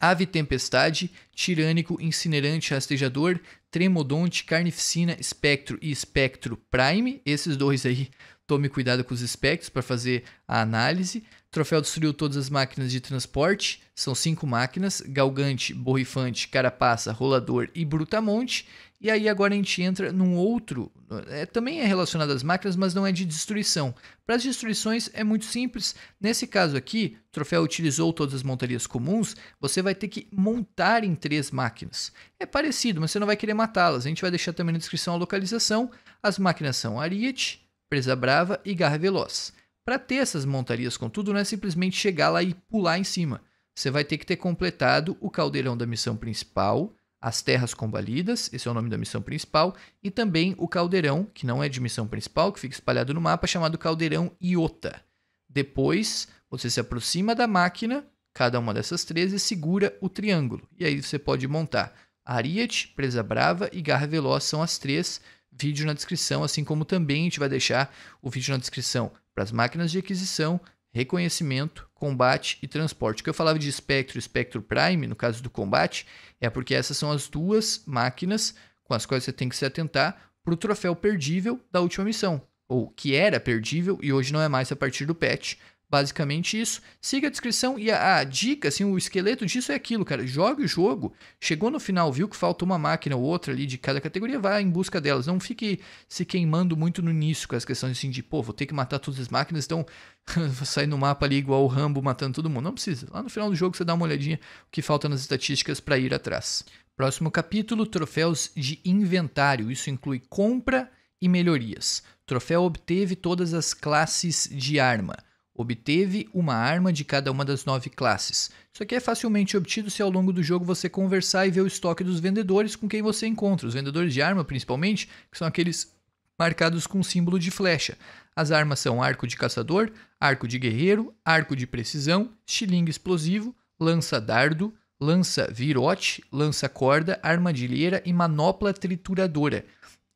Ave Tempestade, Tirânico, Incinerante, Rastejador, Tremodonte, Carnificina, Espectro e Espectro Prime. Esses dois aí, tome cuidado com os espectros para fazer a análise. Troféu destruiu todas as máquinas de transporte, são cinco máquinas: Galgante, Borrifante, Carapaça, Rolador e Brutamonte. E aí agora a gente entra num outro, é, também é relacionado às máquinas, mas não é de destruição. Para as destruições é muito simples. Nesse caso aqui, o troféu utilizou todas as montarias comuns, você vai ter que montar em três máquinas. É parecido, mas você não vai querer matá-las. A gente vai deixar também na descrição a localização. As máquinas são Ariete, Presa Brava e Garra Veloz. Para ter essas montarias, contudo, não é simplesmente chegar lá e pular em cima. Você vai ter que ter completado o caldeirão da missão principal, as Terras Combalidas, esse é o nome da missão principal, e também o caldeirão, que não é de missão principal, que fica espalhado no mapa, chamado Caldeirão Iota. Depois, você se aproxima da máquina, cada uma dessas três, e segura o triângulo. E aí você pode montar. Ariete, Presa Brava e Garra Veloz são as três. Vídeo na descrição, assim como também a gente vai deixar o vídeo na descrição para as máquinas de aquisição, reconhecimento, combate e transporte. O que eu falava de espectro e espectro Prime, no caso do combate, é porque essas são as duas máquinas com as quais você tem que se atentar para o troféu perdível da última missão, ou que era perdível e hoje não é mais a partir do patch, Basicamente isso. Siga a descrição e a, a, dica, assim, o esqueleto disso é aquilo, cara. Jogue o jogo. Chegou no final, viu que falta uma máquina ou outra ali de cada categoria, vá em busca delas. Não fique se queimando muito no início com as questões assim de, pô, vou ter que matar todas as máquinas, então [laughs] vou sair no mapa ali igual o Rambo matando todo mundo. Não precisa. Lá no final do jogo você dá uma olhadinha o que falta nas estatísticas para ir atrás. Próximo capítulo, troféus de inventário. Isso inclui compra e melhorias. troféu obteve todas as classes de arma. Obteve uma arma de cada uma das nove classes. Isso aqui é facilmente obtido se ao longo do jogo você conversar e ver o estoque dos vendedores com quem você encontra. Os vendedores de arma, principalmente, que são aqueles marcados com símbolo de flecha. As armas são arco de caçador, arco de guerreiro, arco de precisão, xilingue explosivo, lança dardo, lança virote, lança corda, armadilheira e manopla trituradora.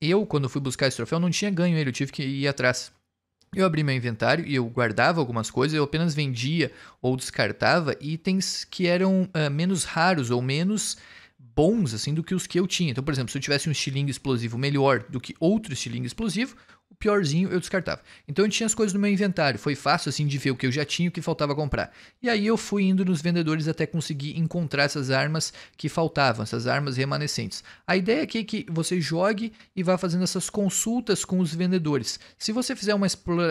Eu, quando fui buscar esse troféu, não tinha ganho ele, eu tive que ir atrás. Eu abri meu inventário e eu guardava algumas coisas, eu apenas vendia ou descartava itens que eram uh, menos raros ou menos bons assim do que os que eu tinha. Então, por exemplo, se eu tivesse um estilingue explosivo melhor do que outro estilingue explosivo, piorzinho eu descartava. Então eu tinha as coisas no meu inventário, foi fácil assim de ver o que eu já tinha e o que faltava comprar. E aí eu fui indo nos vendedores até conseguir encontrar essas armas que faltavam, essas armas remanescentes. A ideia aqui é que você jogue e vá fazendo essas consultas com os vendedores. Se você fizer uma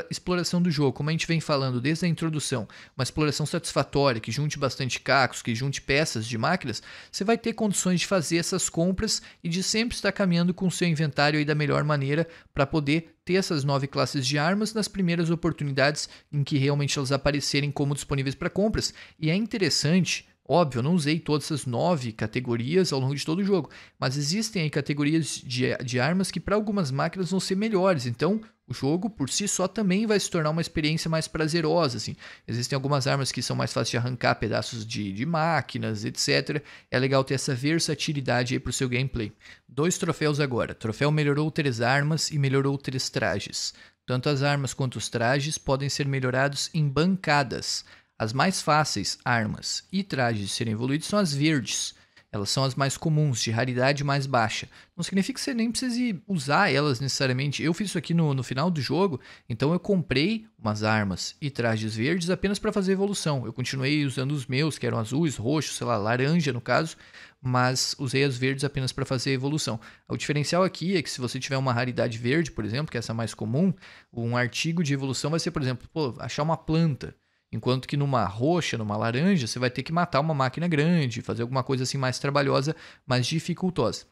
exploração do jogo, como a gente vem falando desde a introdução, uma exploração satisfatória, que junte bastante cacos, que junte peças de máquinas, você vai ter condições de fazer essas compras e de sempre estar caminhando com o seu inventário aí da melhor maneira para poder ter essas nove classes de armas nas primeiras oportunidades em que realmente elas aparecerem como disponíveis para compras. E é interessante Óbvio, eu não usei todas essas nove categorias ao longo de todo o jogo, mas existem aí categorias de, de armas que para algumas máquinas vão ser melhores, então o jogo por si só também vai se tornar uma experiência mais prazerosa. Assim. Existem algumas armas que são mais fáceis de arrancar pedaços de, de máquinas, etc. É legal ter essa versatilidade aí para o seu gameplay. Dois troféus agora. Troféu melhorou três armas e melhorou três trajes. Tanto as armas quanto os trajes podem ser melhorados em bancadas. As mais fáceis, armas e trajes de serem evoluídos são as verdes. Elas são as mais comuns, de raridade mais baixa. Não significa que você nem precise usar elas necessariamente. Eu fiz isso aqui no, no final do jogo, então eu comprei umas armas e trajes verdes apenas para fazer evolução. Eu continuei usando os meus, que eram azuis, roxos, sei lá, laranja no caso, mas usei as verdes apenas para fazer evolução. O diferencial aqui é que se você tiver uma raridade verde, por exemplo, que é essa mais comum, um artigo de evolução vai ser, por exemplo, pô, achar uma planta. Enquanto que numa roxa, numa laranja, você vai ter que matar uma máquina grande, fazer alguma coisa assim mais trabalhosa, mais dificultosa.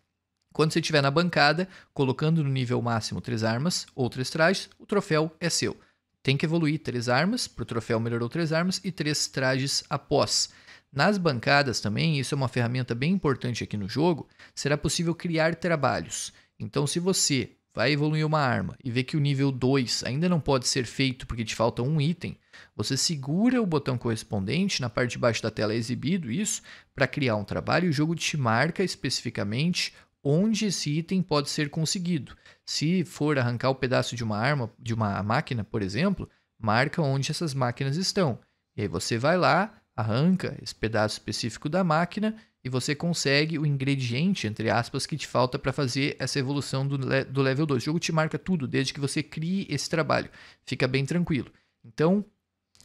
Quando você estiver na bancada, colocando no nível máximo três armas ou três trajes, o troféu é seu. Tem que evoluir três armas, para o troféu melhorou três armas e três trajes após. Nas bancadas também, isso é uma ferramenta bem importante aqui no jogo, será possível criar trabalhos. Então, se você vai evoluir uma arma e vê que o nível 2 ainda não pode ser feito porque te falta um item, você segura o botão correspondente, na parte de baixo da tela é exibido isso, para criar um trabalho e o jogo te marca especificamente onde esse item pode ser conseguido. Se for arrancar o um pedaço de uma arma, de uma máquina, por exemplo, marca onde essas máquinas estão. E aí você vai lá, arranca esse pedaço específico da máquina e você consegue o ingrediente, entre aspas, que te falta para fazer essa evolução do, le do level 2. O jogo te marca tudo, desde que você crie esse trabalho. Fica bem tranquilo. Então,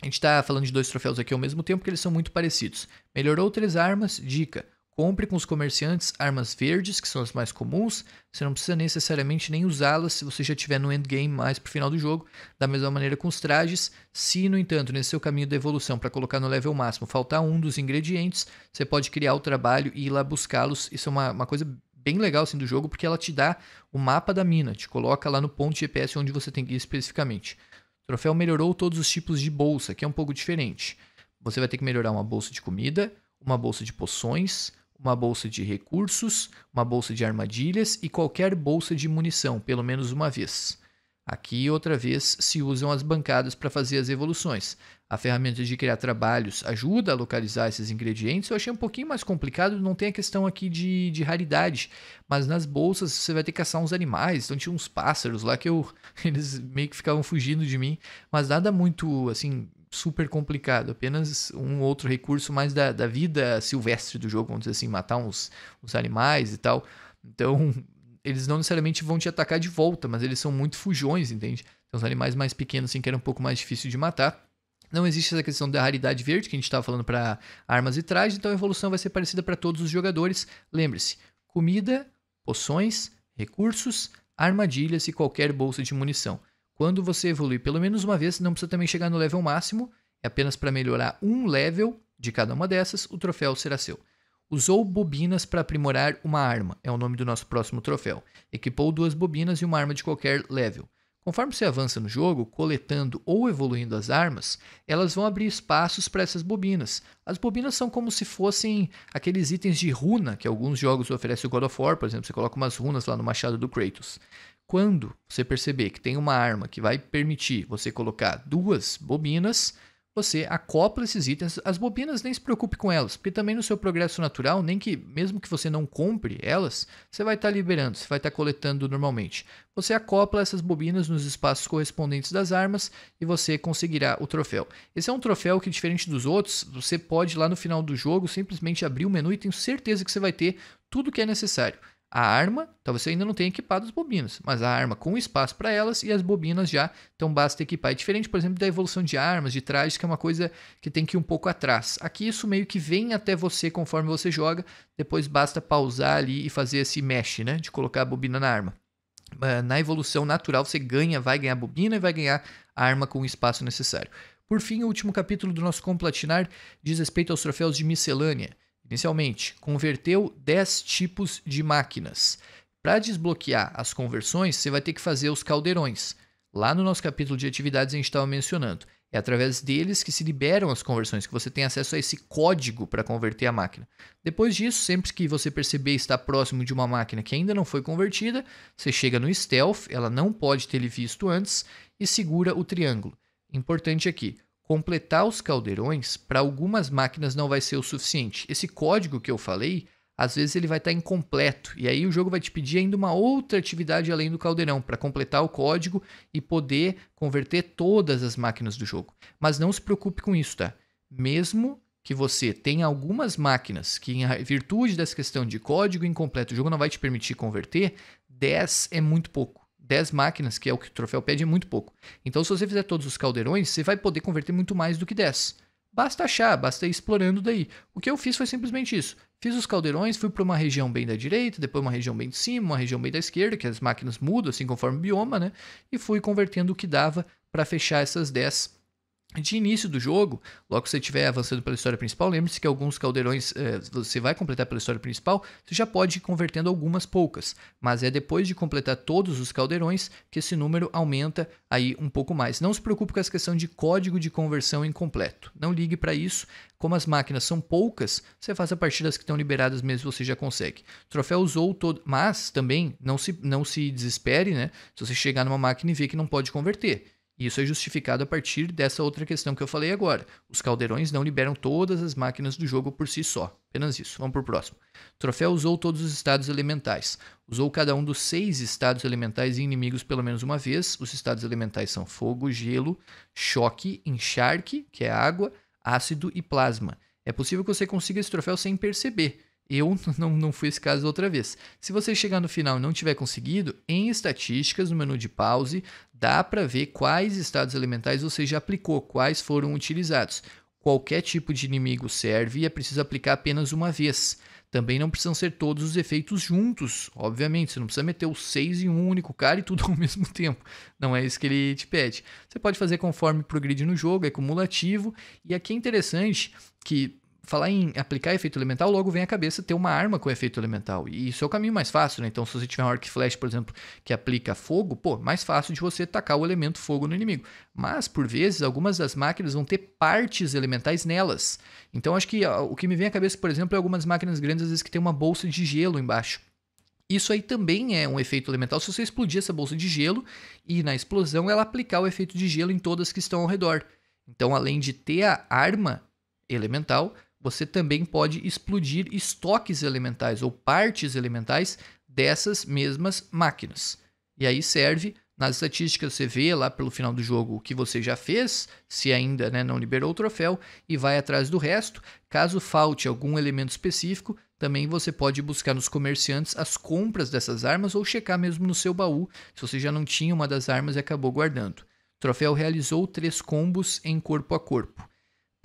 a gente está falando de dois troféus aqui ao mesmo tempo, que eles são muito parecidos. Melhorou três armas, dica. Compre com os comerciantes armas verdes, que são as mais comuns. Você não precisa necessariamente nem usá-las se você já estiver no endgame mais pro final do jogo. Da mesma maneira com os trajes. Se, no entanto, nesse seu caminho da evolução para colocar no level máximo faltar um dos ingredientes, você pode criar o trabalho e ir lá buscá-los. Isso é uma, uma coisa bem legal assim do jogo, porque ela te dá o mapa da mina, te coloca lá no ponto GPS onde você tem que ir especificamente. O troféu melhorou todos os tipos de bolsa, que é um pouco diferente. Você vai ter que melhorar uma bolsa de comida, uma bolsa de poções, uma bolsa de recursos, uma bolsa de armadilhas e qualquer bolsa de munição, pelo menos uma vez. Aqui, outra vez, se usam as bancadas para fazer as evoluções. A ferramenta de criar trabalhos ajuda a localizar esses ingredientes. Eu achei um pouquinho mais complicado, não tem a questão aqui de, de raridade. Mas nas bolsas você vai ter que caçar uns animais. Então tinha uns pássaros lá que eu, [laughs] eles meio que ficavam fugindo de mim. Mas nada muito assim super complicado. Apenas um outro recurso mais da, da vida silvestre do jogo, vamos dizer assim, matar uns, uns animais e tal. Então, [laughs] eles não necessariamente vão te atacar de volta, mas eles são muito fujões, entende? São os animais mais pequenos, assim, que era um pouco mais difícil de matar. Não existe essa questão da raridade verde que a gente estava falando para armas e trajes, então a evolução vai ser parecida para todos os jogadores. Lembre-se: comida, poções, recursos, armadilhas e qualquer bolsa de munição. Quando você evoluir pelo menos uma vez, não precisa também chegar no level máximo, é apenas para melhorar um level de cada uma dessas, o troféu será seu. Usou bobinas para aprimorar uma arma, é o nome do nosso próximo troféu. Equipou duas bobinas e uma arma de qualquer level. Conforme você avança no jogo, coletando ou evoluindo as armas, elas vão abrir espaços para essas bobinas. As bobinas são como se fossem aqueles itens de runa que alguns jogos oferecem o God of War, por exemplo, você coloca umas runas lá no machado do Kratos. Quando você perceber que tem uma arma que vai permitir você colocar duas bobinas, você acopla esses itens. As bobinas nem se preocupe com elas, porque também no seu progresso natural, nem que mesmo que você não compre elas, você vai estar tá liberando, você vai estar tá coletando normalmente. Você acopla essas bobinas nos espaços correspondentes das armas e você conseguirá o troféu. Esse é um troféu que, diferente dos outros, você pode lá no final do jogo simplesmente abrir o menu e tenho certeza que você vai ter tudo o que é necessário. A arma, talvez então você ainda não tenha equipado as bobinas, mas a arma com espaço para elas e as bobinas já, então basta equipar. É diferente, por exemplo, da evolução de armas, de trajes, que é uma coisa que tem que ir um pouco atrás. Aqui isso meio que vem até você conforme você joga, depois basta pausar ali e fazer esse mesh, né, de colocar a bobina na arma. Na evolução natural você ganha, vai ganhar bobina e vai ganhar a arma com o espaço necessário. Por fim, o último capítulo do nosso Complatinar diz respeito aos troféus de miscelânea. Inicialmente, converteu 10 tipos de máquinas. Para desbloquear as conversões, você vai ter que fazer os caldeirões. Lá no nosso capítulo de atividades, a gente estava mencionando. É através deles que se liberam as conversões, que você tem acesso a esse código para converter a máquina. Depois disso, sempre que você perceber estar próximo de uma máquina que ainda não foi convertida, você chega no stealth, ela não pode ter lhe visto antes, e segura o triângulo. Importante aqui, Completar os caldeirões para algumas máquinas não vai ser o suficiente. Esse código que eu falei, às vezes ele vai estar tá incompleto e aí o jogo vai te pedir ainda uma outra atividade além do caldeirão para completar o código e poder converter todas as máquinas do jogo. Mas não se preocupe com isso, tá? Mesmo que você tenha algumas máquinas que, em virtude dessa questão de código incompleto, o jogo não vai te permitir converter, 10 é muito pouco. 10 máquinas, que é o que o troféu pede, é muito pouco. Então, se você fizer todos os caldeirões, você vai poder converter muito mais do que 10. Basta achar, basta ir explorando daí. O que eu fiz foi simplesmente isso. Fiz os caldeirões, fui para uma região bem da direita, depois uma região bem de cima, uma região bem da esquerda, que as máquinas mudam assim conforme o bioma, né? E fui convertendo o que dava para fechar essas 10 de início do jogo, logo que você estiver avançando pela história principal, lembre-se que alguns caldeirões é, você vai completar pela história principal, você já pode ir convertendo algumas poucas, mas é depois de completar todos os caldeirões que esse número aumenta aí um pouco mais. Não se preocupe com essa questão de código de conversão incompleto, não ligue para isso. Como as máquinas são poucas, você faz a partir das que estão liberadas mesmo, você já consegue. O troféu usou todo, mas também não se, não se desespere, né? Se você chegar numa máquina e ver que não pode converter e isso é justificado a partir dessa outra questão que eu falei agora. Os caldeirões não liberam todas as máquinas do jogo por si só. Apenas isso. Vamos para o próximo. O troféu usou todos os estados elementais. Usou cada um dos seis estados elementais e inimigos pelo menos uma vez. Os estados elementais são fogo, gelo, choque, encharque, que é água, ácido e plasma. É possível que você consiga esse troféu sem perceber. Eu [laughs] não, não fui esse caso outra vez. Se você chegar no final e não tiver conseguido, em estatísticas, no menu de pause, dá para ver quais estados elementais você já aplicou, quais foram utilizados. Qualquer tipo de inimigo serve e é preciso aplicar apenas uma vez. Também não precisam ser todos os efeitos juntos, obviamente. Você não precisa meter os seis em um único cara e tudo [laughs] ao mesmo tempo. Não é isso que ele te pede. Você pode fazer conforme progride no jogo, é cumulativo. E aqui é interessante que falar em aplicar efeito elemental, logo vem à cabeça ter uma arma com efeito elemental. E isso é o caminho mais fácil, né? Então, se você tiver um arc flash, por exemplo, que aplica fogo, pô, mais fácil de você tacar o elemento fogo no inimigo. Mas, por vezes, algumas das máquinas vão ter partes elementais nelas. Então, acho que ah, o que me vem à cabeça, por exemplo, é algumas máquinas grandes, às vezes, que tem uma bolsa de gelo embaixo. Isso aí também é um efeito elemental se você explodir essa bolsa de gelo e na explosão ela aplicar o efeito de gelo em todas que estão ao redor. Então, além de ter a arma elemental, você também pode explodir estoques elementais ou partes elementais dessas mesmas máquinas. E aí serve nas estatísticas você vê lá pelo final do jogo o que você já fez, se ainda né, não liberou o troféu, e vai atrás do resto. Caso falte algum elemento específico, também você pode buscar nos comerciantes as compras dessas armas ou checar mesmo no seu baú, se você já não tinha uma das armas e acabou guardando. O troféu realizou três combos em corpo a corpo.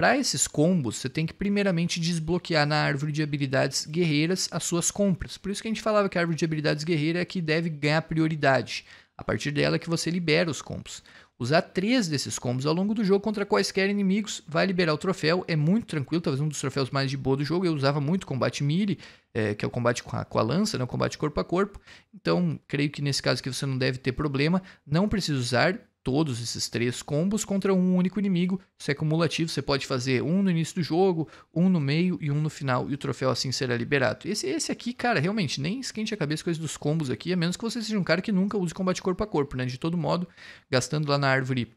Para esses combos, você tem que primeiramente desbloquear na árvore de habilidades guerreiras as suas compras. Por isso que a gente falava que a árvore de habilidades guerreira é que deve ganhar prioridade. A partir dela é que você libera os combos. Usar três desses combos ao longo do jogo contra quaisquer inimigos vai liberar o troféu. É muito tranquilo, talvez um dos troféus mais de boa do jogo. Eu usava muito combate melee, é, que é o combate com a, com a, lança, né, o combate corpo a corpo. Então, creio que nesse caso aqui você não deve ter problema. Não precisa usar todos esses três combos contra um único inimigo. Isso é cumulativo, você pode fazer um no início do jogo, um no meio e um no final, e o troféu assim será liberado. Esse, esse aqui, cara, realmente, nem esquente a cabeça com esses dos combos aqui, a menos que você seja um cara que nunca use combate corpo a corpo, né? De todo modo, gastando lá na árvore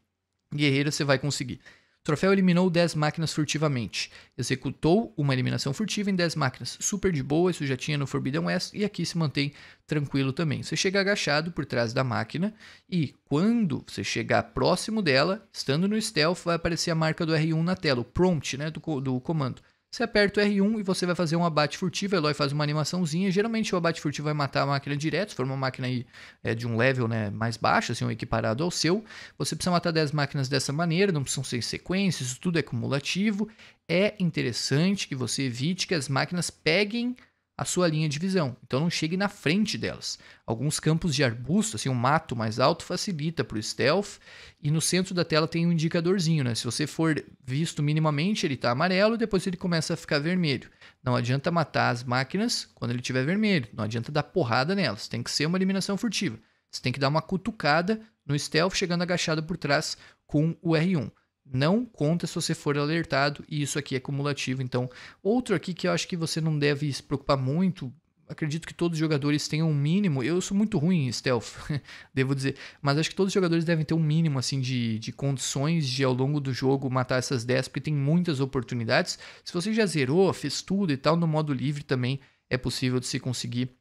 guerreira, você vai conseguir. Troféu eliminou 10 máquinas furtivamente. Executou uma eliminação furtiva em 10 máquinas. Super de boa, isso já tinha no Forbidden West e aqui se mantém tranquilo também. Você chega agachado por trás da máquina e quando você chegar próximo dela, estando no stealth, vai aparecer a marca do R1 na tela, o prompt né, do, do comando. Você aperta o R1 e você vai fazer um abate furtivo, o Eloy faz uma animaçãozinha. Geralmente o abate furtivo vai matar a máquina direto, se for uma máquina aí, é, de um level né, mais baixo, assim, um equiparado ao seu. Você precisa matar 10 máquinas dessa maneira, não precisam ser sequências, tudo é cumulativo. É interessante que você evite que as máquinas peguem a sua linha de visão. Então não chegue na frente delas. Alguns campos de arbusto, assim, um mato mais alto facilita para o stealth. E no centro da tela tem um indicadorzinho, né? Se você for visto minimamente, ele está amarelo e depois ele começa a ficar vermelho. Não adianta matar as máquinas quando ele estiver vermelho. Não adianta dar porrada nelas. Tem que ser uma eliminação furtiva. Você tem que dar uma cutucada no stealth, chegando agachado por trás com o R1 não conta se você for alertado, e isso aqui é cumulativo. Então, outro aqui que eu acho que você não deve se preocupar muito, acredito que todos os jogadores tenham um mínimo. Eu sou muito ruim em stealth, [laughs] devo dizer. Mas acho que todos os jogadores devem ter um mínimo assim de, de condições de, ao longo do jogo, matar essas 10, porque tem muitas oportunidades. Se você já zerou, fez tudo e tal, no modo livre também é possível de se conseguir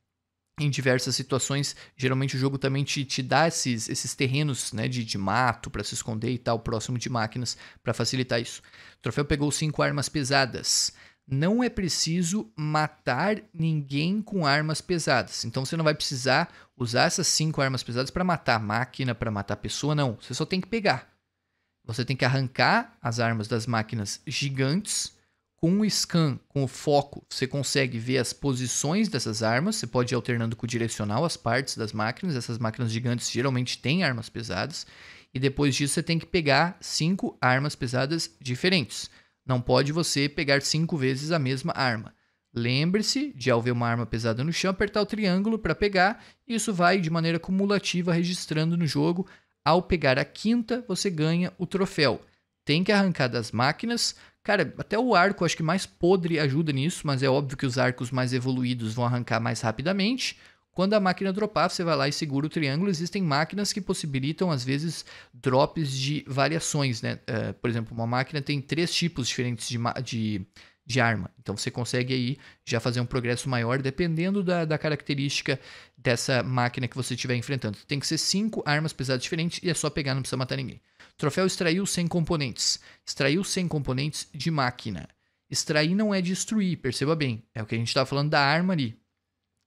em diversas situações. Geralmente o jogo também te, te dá esses, esses terrenos né, de, de mato para se esconder e tal, próximo de máquinas, para facilitar isso. O troféu pegou cinco armas pesadas. Não é preciso matar ninguém com armas pesadas. Então você não vai precisar usar essas cinco armas pesadas para matar máquina, para matar pessoa, não. Você só tem que pegar. Você tem que arrancar as armas das máquinas gigantes com o scan, com o foco, você consegue ver as posições dessas armas. Você pode ir alternando com o direcional as partes das máquinas. Essas máquinas gigantes geralmente têm armas pesadas. E depois disso, você tem que pegar cinco armas pesadas diferentes. Não pode você pegar cinco vezes a mesma arma. Lembre-se de, ao ver uma arma pesada no chão, apertar o triângulo para pegar. Isso vai de maneira cumulativa registrando no jogo. Ao pegar a quinta, você ganha o troféu. Tem que arrancar das máquinas, Cara, até o arco acho que mais podre ajuda nisso, mas é óbvio que os arcos mais evoluídos vão arrancar mais rapidamente. Quando a máquina dropar, você vai lá e segura o triângulo. Existem máquinas que possibilitam, às vezes, drops de variações, né? Uh, por exemplo, uma máquina tem três tipos diferentes de, de de arma. Então você consegue aí já fazer um progresso maior dependendo da, da característica dessa máquina que você estiver enfrentando. Tem que ser cinco armas pesadas diferentes e é só pegar, não precisa matar ninguém. Troféu extraiu 100 componentes. Extraiu 100 componentes de máquina. Extrair não é destruir, perceba bem. É o que a gente estava falando da arma ali.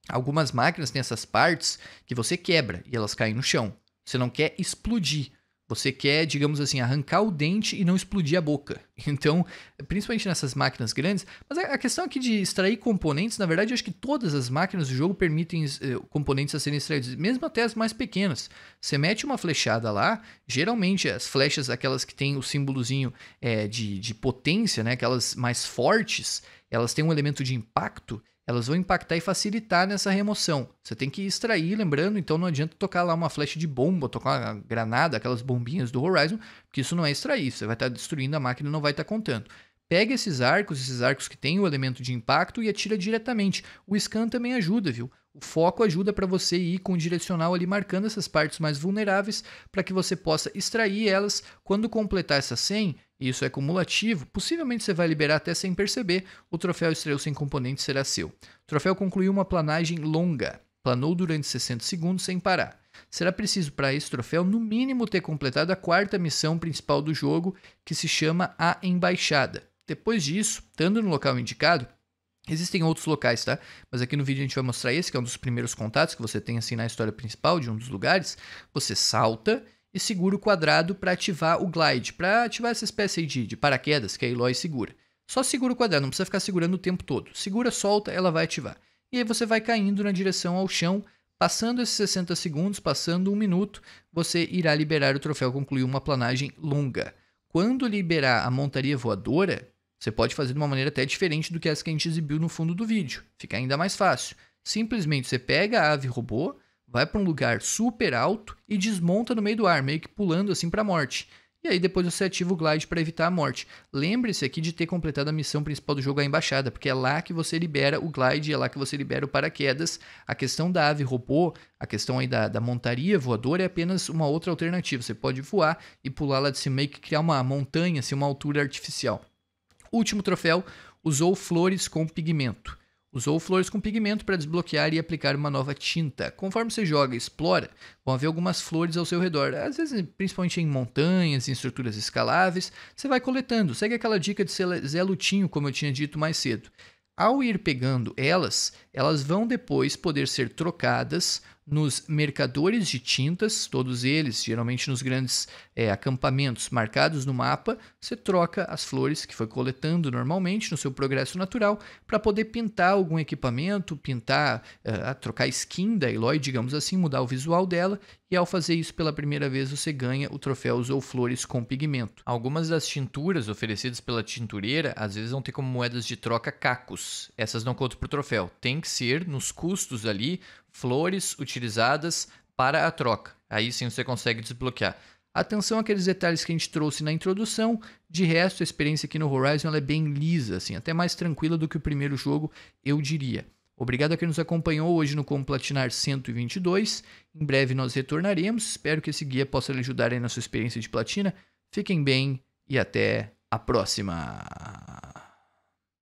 Algumas máquinas têm essas partes que você quebra e elas caem no chão. Você não quer explodir. Você quer, digamos assim, arrancar o dente e não explodir a boca. [laughs] Então, principalmente nessas máquinas grandes. Mas a questão aqui de extrair componentes, na verdade, eu acho que todas as máquinas do jogo permitem eh, componentes a serem extraídos, mesmo até as mais pequenas. Você mete uma flechada lá, geralmente as flechas, aquelas que têm o símbolozinho eh, de, de potência, né, aquelas mais fortes, elas têm um elemento de impacto elas vão impactar e facilitar nessa remoção. Você tem que extrair, lembrando, então não adianta tocar lá uma flecha de bomba, tocar uma granada, aquelas bombinhas do Horizon, porque isso não é extrair, você vai estar tá destruindo a máquina e não vai estar tá contando. Pega esses arcos, esses arcos que têm o elemento de impacto e atira diretamente. O scan também ajuda, viu? O foco ajuda para você ir com o direcional ali marcando essas partes mais vulneráveis para que você possa extrair elas. Quando completar essa 100, e isso é cumulativo, possivelmente você vai liberar até sem perceber, o troféu Estrela Sem Componente será seu. O troféu concluiu uma planagem longa, planou durante 60 segundos sem parar. Será preciso para esse troféu, no mínimo, ter completado a quarta missão principal do jogo, que se chama A Embaixada. Depois disso, estando no local indicado, Existem outros locais, tá? Mas aqui no vídeo a gente vai mostrar esse, que é um dos primeiros contatos que você tem assim na história principal de um dos lugares. Você salta e segura o quadrado para ativar o glide, para ativar essa espécie de, de paraquedas que é a Eloy segura. Só segura o quadrado, não precisa ficar segurando o tempo todo. Segura, solta, ela vai ativar. E aí você vai caindo na direção ao chão, passando esses 60 segundos, passando um minuto, você irá liberar o troféu concluir uma planagem longa. Quando liberar a montaria voadora, você pode fazer de uma maneira até diferente do que as que a gente exibiu no fundo do vídeo. Fica ainda mais fácil. Simplesmente você pega a ave robô, vai para um lugar super alto e desmonta no meio do ar, meio que pulando assim para a morte. E aí depois você ativa o glide para evitar a morte. Lembre-se aqui de ter completado a missão principal do jogo, a embaixada, porque é lá que você libera o glide, é lá que você libera o paraquedas. A questão da ave robô, a questão aí da, da montaria voadora é apenas uma outra alternativa. Você pode voar e pular lá de cima meio que criar uma montanha, assim, uma altura artificial. Último troféu, usou flores com pigmento. Usou flores com pigmento para desbloquear e aplicar uma nova tinta. Conforme você joga e explora, vão haver algumas flores ao seu redor. Às vezes, principalmente em montanhas, em estruturas escaláveis, você vai coletando. Segue aquela dica de Zé Lutinho, como eu tinha dito mais cedo. Ao ir pegando elas, elas vão depois poder ser trocadas nos mercadores de tintas, todos eles, geralmente nos grandes é, acampamentos marcados no mapa, você troca as flores que foi coletando normalmente no seu progresso natural para poder pintar algum equipamento, pintar, uh, trocar a skin da Eloy, digamos assim, mudar o visual dela, e ao fazer isso pela primeira vez você ganha o troféu Usou Flores com Pigmento. Algumas das tinturas oferecidas pela tintureira às vezes vão ter como moedas de troca cacos. Essas não contam para o troféu, tem que ser nos custos ali flores utilizadas para a troca. Aí sim você consegue desbloquear. Atenção àqueles detalhes que a gente trouxe na introdução. De resto, a experiência aqui no Horizon é bem lisa, assim, até mais tranquila do que o primeiro jogo, eu diria. Obrigado a quem nos acompanhou hoje no Como Platinar 122. Em breve nós retornaremos. Espero que esse guia possa lhe ajudar aí na sua experiência de platina. Fiquem bem e até a próxima!